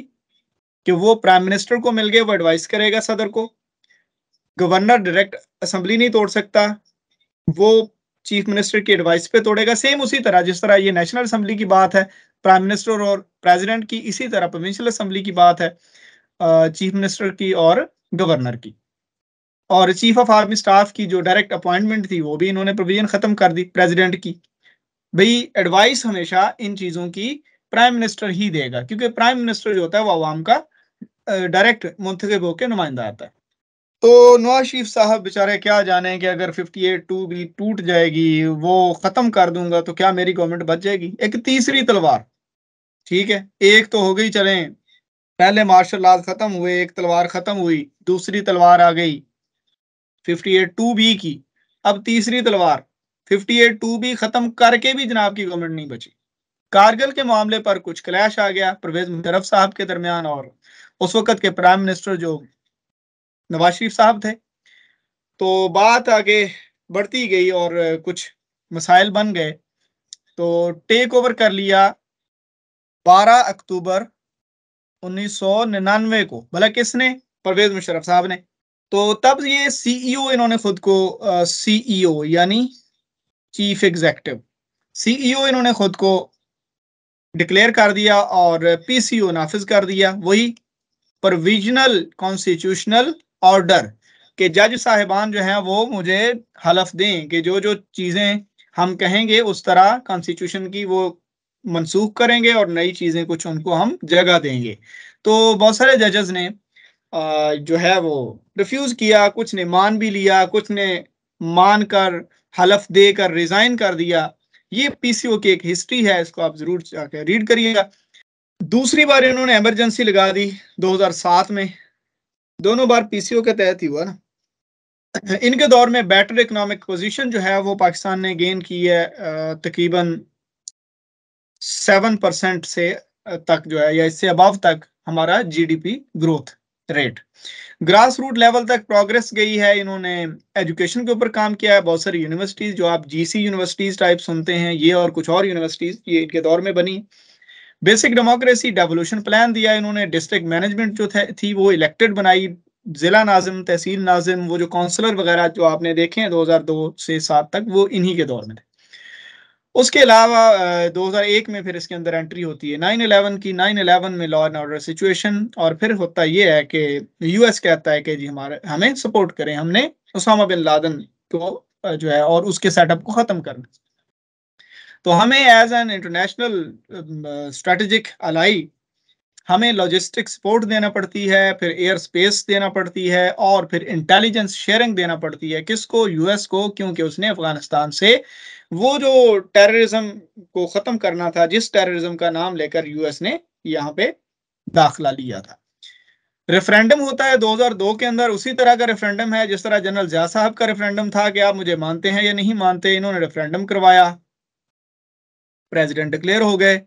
कि वो प्राइम मिनिस्टर को मिल गए वो एडवाइस करेगा सदर को गवर्नर डायरेक्ट असम्बली नहीं तोड़ सकता वो चीफ मिनिस्टर की एडवाइस पे तोड़ेगा सेम उसी तरह जिस तरह ये नेशनल असम्बली की बात है प्राइम मिनिस्टर और प्रेसिडेंट की इसी तरह प्रोविंशियल असम्बली की बात है चीफ मिनिस्टर की और गवर्नर की और चीफ ऑफ आर्मी स्टाफ की जो डायरेक्ट अपॉइंटमेंट थी वो भी इन्होंने प्रोविजन खत्म कर दी प्रेसिडेंट की भाई एडवाइस हमेशा इन चीज़ों की प्राइम मिनिस्टर ही देगा क्योंकि प्राइम मिनिस्टर जो होता है वो आवाम का डायरेक्ट मुंतब होकर नुमाइंदा आता है तो नवाज शरीफ साहब बेचारे क्या जाने कि अगर 58 टू भी टूट जाएगी वो ख़त्म कर दूंगा तो क्या मेरी गवर्नमेंट बच जाएगी एक तीसरी तलवार ठीक है एक तो हो गई चलें पहले मार्शल लाज ख़त्म हुए एक तलवार ख़त्म हुई दूसरी तलवार आ गई फिफ्टी एट टू बी की अब तीसरी तलवार फिफ्टी एट टू बी खत्म करके भी जनाब की गवर्नमेंट नहीं बची कारगिल के मामले पर कुछ क्लैश आ गया परवेज मुशरफ साहब के दरमियान और उस वक्त के प्राइम मिनिस्टर जो नवाज शरीफ साहब थे तो बात आगे बढ़ती गई और कुछ मसाइल बन गए तो टेक ओवर कर लिया 12 अक्टूबर 1999 को भला किसने परवेज मुशरफ साहब ने तो तब ये सीईओ e इन्होंने खुद को सीईओ e यानी चीफ एग्जेक्टिव सीईओ इन्होंने खुद को डिक्लेयर कर दिया और पीसीओ e नाफिज कर दिया वही प्रोविजनल कॉन्स्टिट्यूशनल ऑर्डर के जज साहिबान जो हैं वो मुझे हलफ दें कि जो जो चीज़ें हम कहेंगे उस तरह कॉन्स्टिट्यूशन की वो मनसूख करेंगे और नई चीज़ें कुछ उनको हम जगह देंगे तो बहुत सारे जजेस ने जो है वो रिफ्यूज किया कुछ ने मान भी लिया कुछ ने मान कर हलफ दे कर रिजाइन कर दिया ये पीसीओ की एक हिस्ट्री है इसको आप जरूर जाकर रीड करिएगा दूसरी बार इन्होंने एमरजेंसी लगा दी 2007 में दोनों बार पीसीओ के तहत ही हुआ ना इनके दौर में बेटर इकोनॉमिक पोजीशन जो है वो पाकिस्तान ने गेन की है तकरीबन सेवन परसेंट से तक जो है या इससे अबव तक हमारा GDP growth rate grass root level तक प्रोग्रेस गई है इन्होंने एजुकेशन के ऊपर काम किया है बहुत सारी यूनिवर्सिटीज जो आप जीसी यूनिवर्सिटीज टाइप सुनते हैं ये और कुछ और यूनिवर्सिटीज ये इनके दौर में बनी बेसिक डेमोक्रेसी डेवोल्यूशन प्लान दिया इन्होंने डिस्ट्रिक्ट मैनेजमेंट जो थी वो इलेक्टेड बनाई जिला नाजिम तहसील नाजिम वो जो काउंसलर वगैरह जो आपने देखे हैं 2002 से सात तक वो इन्हीं के दौर में थे उसके अलावा 2001 में फिर इसके अंदर एंट्री होती है 9/11 की 9/11 में लॉ एंड ऑर्डर सिचुएशन और फिर होता ये है कि यूएस कहता है कि जी हमारे हमें सपोर्ट करें हमने उसामा बिन लादन को जो है और उसके सेटअप को ख़त्म करना तो हमें as an international strategic ally हमें लॉजिस्टिक सपोर्ट देना पड़ती है फिर एयर स्पेस देना पड़ती है और फिर इंटेलिजेंस शेयरिंग देना पड़ती है किसको यूएस को क्योंकि उसने अफगानिस्तान से वो जो टेररिज्म को ख़त्म करना था जिस टेररिज्म का नाम लेकर यूएस ने यहाँ पे दाखला लिया था रेफरेंडम होता है 2002 के अंदर उसी तरह का रेफरेंडम है जिस तरह जनरल जहा साहब का रेफरेंडम था कि आप मुझे मानते हैं या नहीं मानते इन्होंने रेफरेंडम करवाया प्रेसिडेंट डिक्लेयर हो गए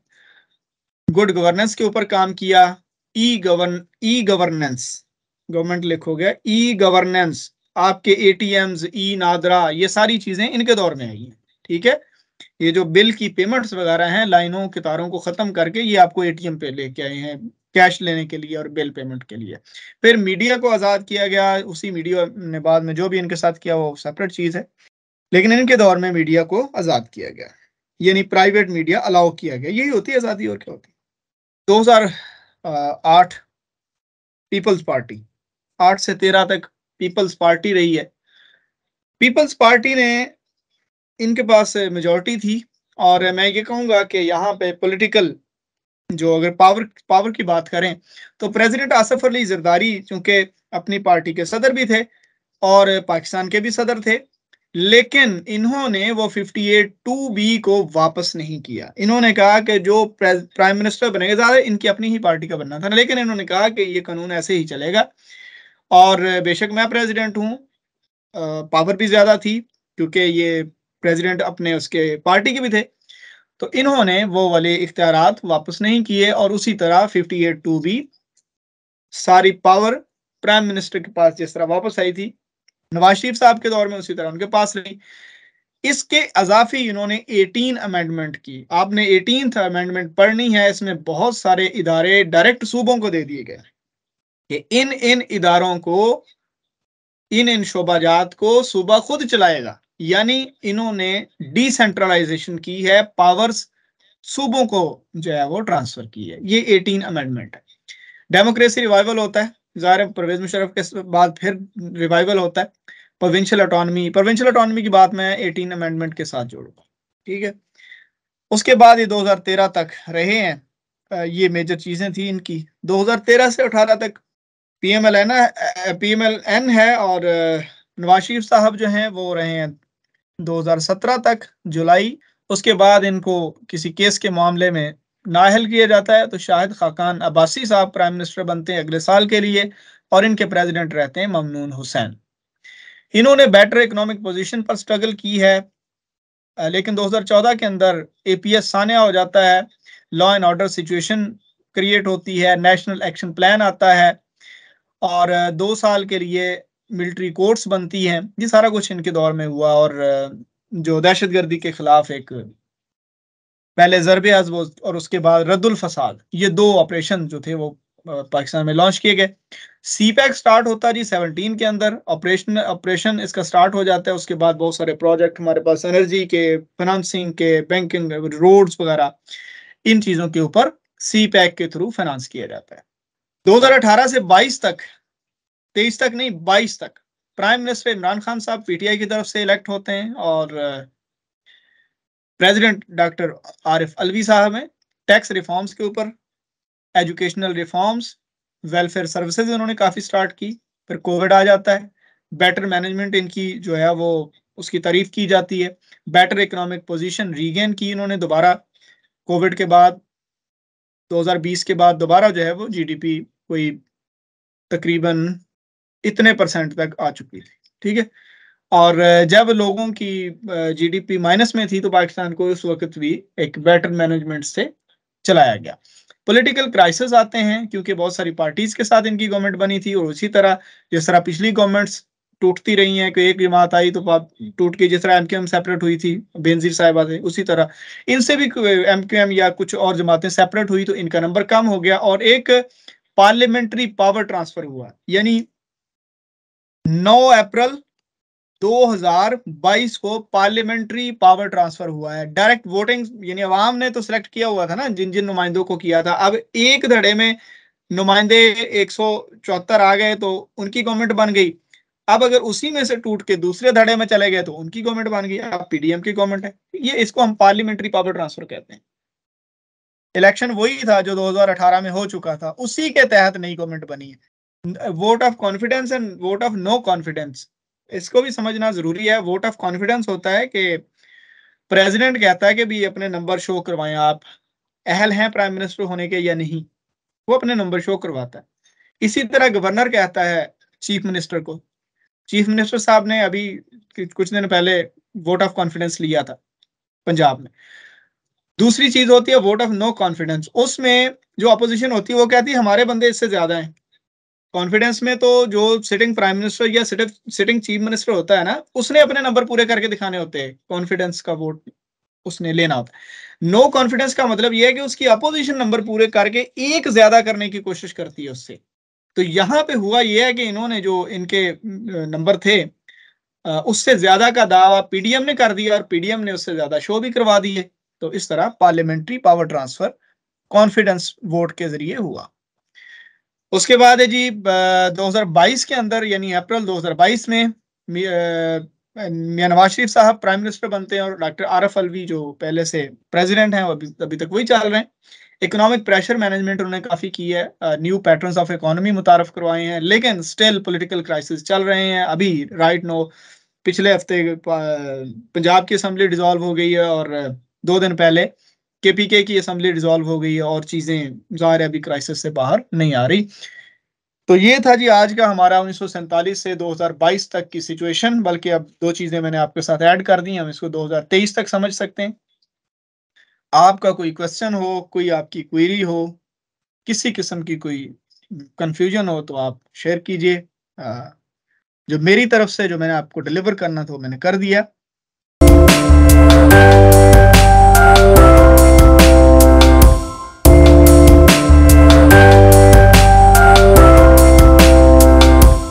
गुड गवर्नेंस के ऊपर काम किया e govern e governance government लिखोगे ई गवर्नेंस आपके एटीएम्स ई नादरा ये सारी चीजें इनके दौर में आई है ठीक है ये जो बिल की पेमेंट्स वगैरह हैं लाइनों कितारों को खत्म करके ये आपको एटीएम पे लेके आए हैं कैश लेने के लिए और बिल पेमेंट के लिए फिर मीडिया को आज़ाद किया गया उसी मीडिया ने बाद में जो भी इनके साथ किया वो सेपरेट चीज़ है लेकिन इनके दौर में मीडिया को आज़ाद किया गया यानी प्राइवेट मीडिया अलाउ किया गया यही होती है आज़ादी और क्या होती है 2008 आठ पीपल्स पार्टी आठ से तेरह तक पीपल्स पार्टी रही है पीपल्स पार्टी ने इनके पास मेजोरिटी थी और मैं ये कहूंगा कि यहाँ पे पॉलिटिकल जो अगर पावर पावर की बात करें तो प्रेसिडेंट आसफ अली जरदारी चूंकि अपनी पार्टी के सदर भी थे और पाकिस्तान के भी सदर थे लेकिन इन्होंने वो 58 टू बी को वापस नहीं किया इन्होंने कहा कि जो प्राइम मिनिस्टर बनेगा ज्यादा इनकी अपनी ही पार्टी का बनना था लेकिन इन्होंने कहा कि ये कानून ऐसे ही चलेगा और बेशक मैं प्रेसिडेंट हूं पावर भी ज्यादा थी क्योंकि ये प्रेसिडेंट अपने उसके पार्टी के भी थे तो इन्होंने वो वाले इख्तियार वापस नहीं किए और उसी तरह फिफ्टी एट टू बी सारी पावर प्राइम मिनिस्टर के पास जिस तरह वापस आई थी नवाज शरीफ साहब के दौर में उसी तरह उनके पास रही इसके अजाफी इन्होंने 18 अमेंडमेंट की आपने 18th अमेंडमेंट पढ़नी है इसमें बहुत सारे इदारे डायरेक्ट सूबों को दे दिए गए कि इन इन इदारों को इन इन शोबाजात को सूबा खुद चलाएगा यानी इन्होंने डिसेंट्रलाइजेशन की है पावर्स सूबों को जो है वो ट्रांसफर की है ये 18 अमेंडमेंट है डेमोक्रेसी रिवाइवल होता है ज़ाहिर है परवेज मुशरफ के बाद फिर रिवाइवल होता है प्रोविंशियल अटोनमी प्रोविंशियल अटोनमी की बात मैं एटीन अमेंडमेंट के साथ जोड़ूंगा ठीक है उसके बाद ये 2013 तक रहे हैं ये मेजर चीज़ें थी इनकी 2013 से 18 तक P M L N P M L N है और नवाज शरीफ साहब जो हैं वो रहे हैं 2017 तक जुलाई उसके बाद इनको किसी केस के मामले में नाहल किया जाता है तो शाहिद खाकान अब्बासी साहब प्राइम मिनिस्टर बनते हैं अगले साल के लिए और इनके प्रेसिडेंट रहते हैं ममनून हुसैन इन्होंने बेटर इकोनॉमिक पोजीशन पर स्ट्रगल की है लेकिन 2014 के अंदर एपीएस सान्या हो जाता है law and order situation create होती है नेशनल एक्शन प्लान आता है और दो साल के लिए मिलिट्री कोर्ट्स बनती हैं ये सारा कुछ इनके दौर में हुआ और जो दहशतगर्दी के खिलाफ एक पहले जरब अजब और उसके बाद रद्दुल फसाद ये दो ऑपरेशन जो थे वो पाकिस्तान में लॉन्च किए गए सी पैक स्टार्ट होता है जी 17 के अंदर ऑपरेशन ऑपरेशन इसका स्टार्ट हो जाता है उसके बाद बहुत सारे प्रोजेक्ट हमारे पास एनर्जी के फाइनेंसिंग के बैंकिंग रोड्स वगैरह इन चीज़ों के ऊपर सी पैक के थ्रू फाइनेंस किया जाता है 2018 से 22 तक 23 तक नहीं 22 तक प्राइम मिनिस्टर इमरान खान साहब पीटीआई की तरफ से इलेक्ट होते हैं और प्रेसिडेंट डॉक्टर आरिफ अलवी साहब हैं टैक्स रिफॉर्म्स के ऊपर एजुकेशनल रिफॉर्म्स वेलफेयर सर्विसेज उन्होंने काफ़ी स्टार्ट की फिर कोविड आ जाता है बेटर मैनेजमेंट इनकी जो है वो उसकी तारीफ की जाती है बेटर इकोनॉमिक पोजीशन रीगेन की इन्होंने दोबारा कोविड के बाद 2020 के बाद दोबारा जो है वो जीडीपी कोई तकरीबन इतने परसेंट तक आ चुकी थी ठीक है और जब लोगों की जीडीपी माइनस में थी तो पाकिस्तान को उस वक्त भी एक बेटर मैनेजमेंट से चलाया गया पॉलिटिकल क्राइसिस आते हैं क्योंकि बहुत सारी पार्टीज के साथ इनकी गवर्नमेंट बनी थी और उसी तरह जिस तरह पिछली गवर्नमेंट्स टूटती रही हैं कि एक जमात आई तो टूट के जिस तरह एम सेपरेट हुई थी बेनजीर साहिबा आते उसी तरह इनसे भी एमक्यूएम या कुछ और जमातें सेपरेट हुई तो इनका नंबर कम हो गया और एक पार्लियामेंट्री पावर ट्रांसफर हुआ यानी 9 अप्रैल 2022 को पार्लियामेंट्री पावर ट्रांसफर हुआ है डायरेक्ट वोटिंग यानी अवाम ने तो सिलेक्ट किया हुआ था ना जिन जिन नुमाइंदों को किया था अब एक धड़े में नुमाइंदे एक आ गए तो उनकी गवर्नमेंट बन गई अब अगर उसी में से टूट के दूसरे धड़े में चले गए तो उनकी गवर्नमेंट बन गई अब पीडीएम की गवर्नमेंट है ये इसको हम पार्लियामेंट्री पावर ट्रांसफर कहते हैं इलेक्शन वही था जो 2018 में हो चुका था उसी के तहत नई गवर्नमेंट बनी है vote of confidence and vote of no confidence इसको भी समझना जरूरी है वोट ऑफ कॉन्फिडेंस होता है कि प्रेसिडेंट कहता है कि भी अपने नंबर शो करवाएं आप अहल हैं प्राइम मिनिस्टर होने के या नहीं वो अपने नंबर शो करवाता है इसी तरह गवर्नर कहता है चीफ मिनिस्टर को चीफ मिनिस्टर साहब ने अभी कुछ दिन पहले वोट ऑफ कॉन्फिडेंस लिया था पंजाब में दूसरी चीज होती है वोट ऑफ नो कॉन्फिडेंस उसमें जो अपोजिशन होती है वो कहती है हमारे बंदे इससे ज्यादा हैं कॉन्फिडेंस में तो जो सिटिंग प्राइम मिनिस्टर या सिटिंग चीफ मिनिस्टर होता है ना उसने अपने नंबर पूरे करके दिखाने होते हैं कॉन्फिडेंस का वोट उसने लेना होता है नो कॉन्फिडेंस का मतलब यह है कि उसकी अपोजिशन नंबर पूरे करके एक ज्यादा करने की कोशिश करती है उससे तो यहाँ पे हुआ यह है कि इन्होंने जो इनके नंबर थे उससे ज्यादा का दावा पीडीएम ने कर दिया और पीडीएम ने उससे ज्यादा शो भी करवा दिए तो इस तरह parliamentary power transfer confidence vote के जरिए हुआ उसके बाद है जी 2022 के अंदर यानी अप्रैल 2022 में मियाँ नवाज शरीफ साहब प्राइम मिनिस्टर बनते हैं और डॉक्टर आरफ अलवी जो पहले से प्रेसिडेंट हैं अभी अभी तक वही चल रहे हैं इकोनॉमिक प्रेशर मैनेजमेंट उन्होंने काफ़ी की है न्यू पैटर्न्स ऑफ इकोनॉमी मुतारफ करवाए हैं लेकिन स्टिल पोलिटिकल क्राइसिस चल रहे हैं अभी राइट नो पिछले हफ्ते पंजाब की असम्बली डिजॉल्व हो गई है और दो दिन पहले केपीके की असम्बली डिसॉल्व हो गई है और चीज़ें ज़ाहिर अभी क्राइसिस से बाहर नहीं आ रही तो ये था जी आज का हमारा उन्नीस से 2022 तक की सिचुएशन बल्कि अब दो चीज़ें मैंने आपके साथ ऐड कर दी हम इसको 2023 तक समझ सकते हैं आपका कोई क्वेश्चन हो कोई आपकी क्वेरी हो किसी किस्म की कोई कंफ्यूजन हो तो आप शेयर कीजिए जो मेरी तरफ से जो मैंने आपको डिलीवर करना था वो मैंने कर दिया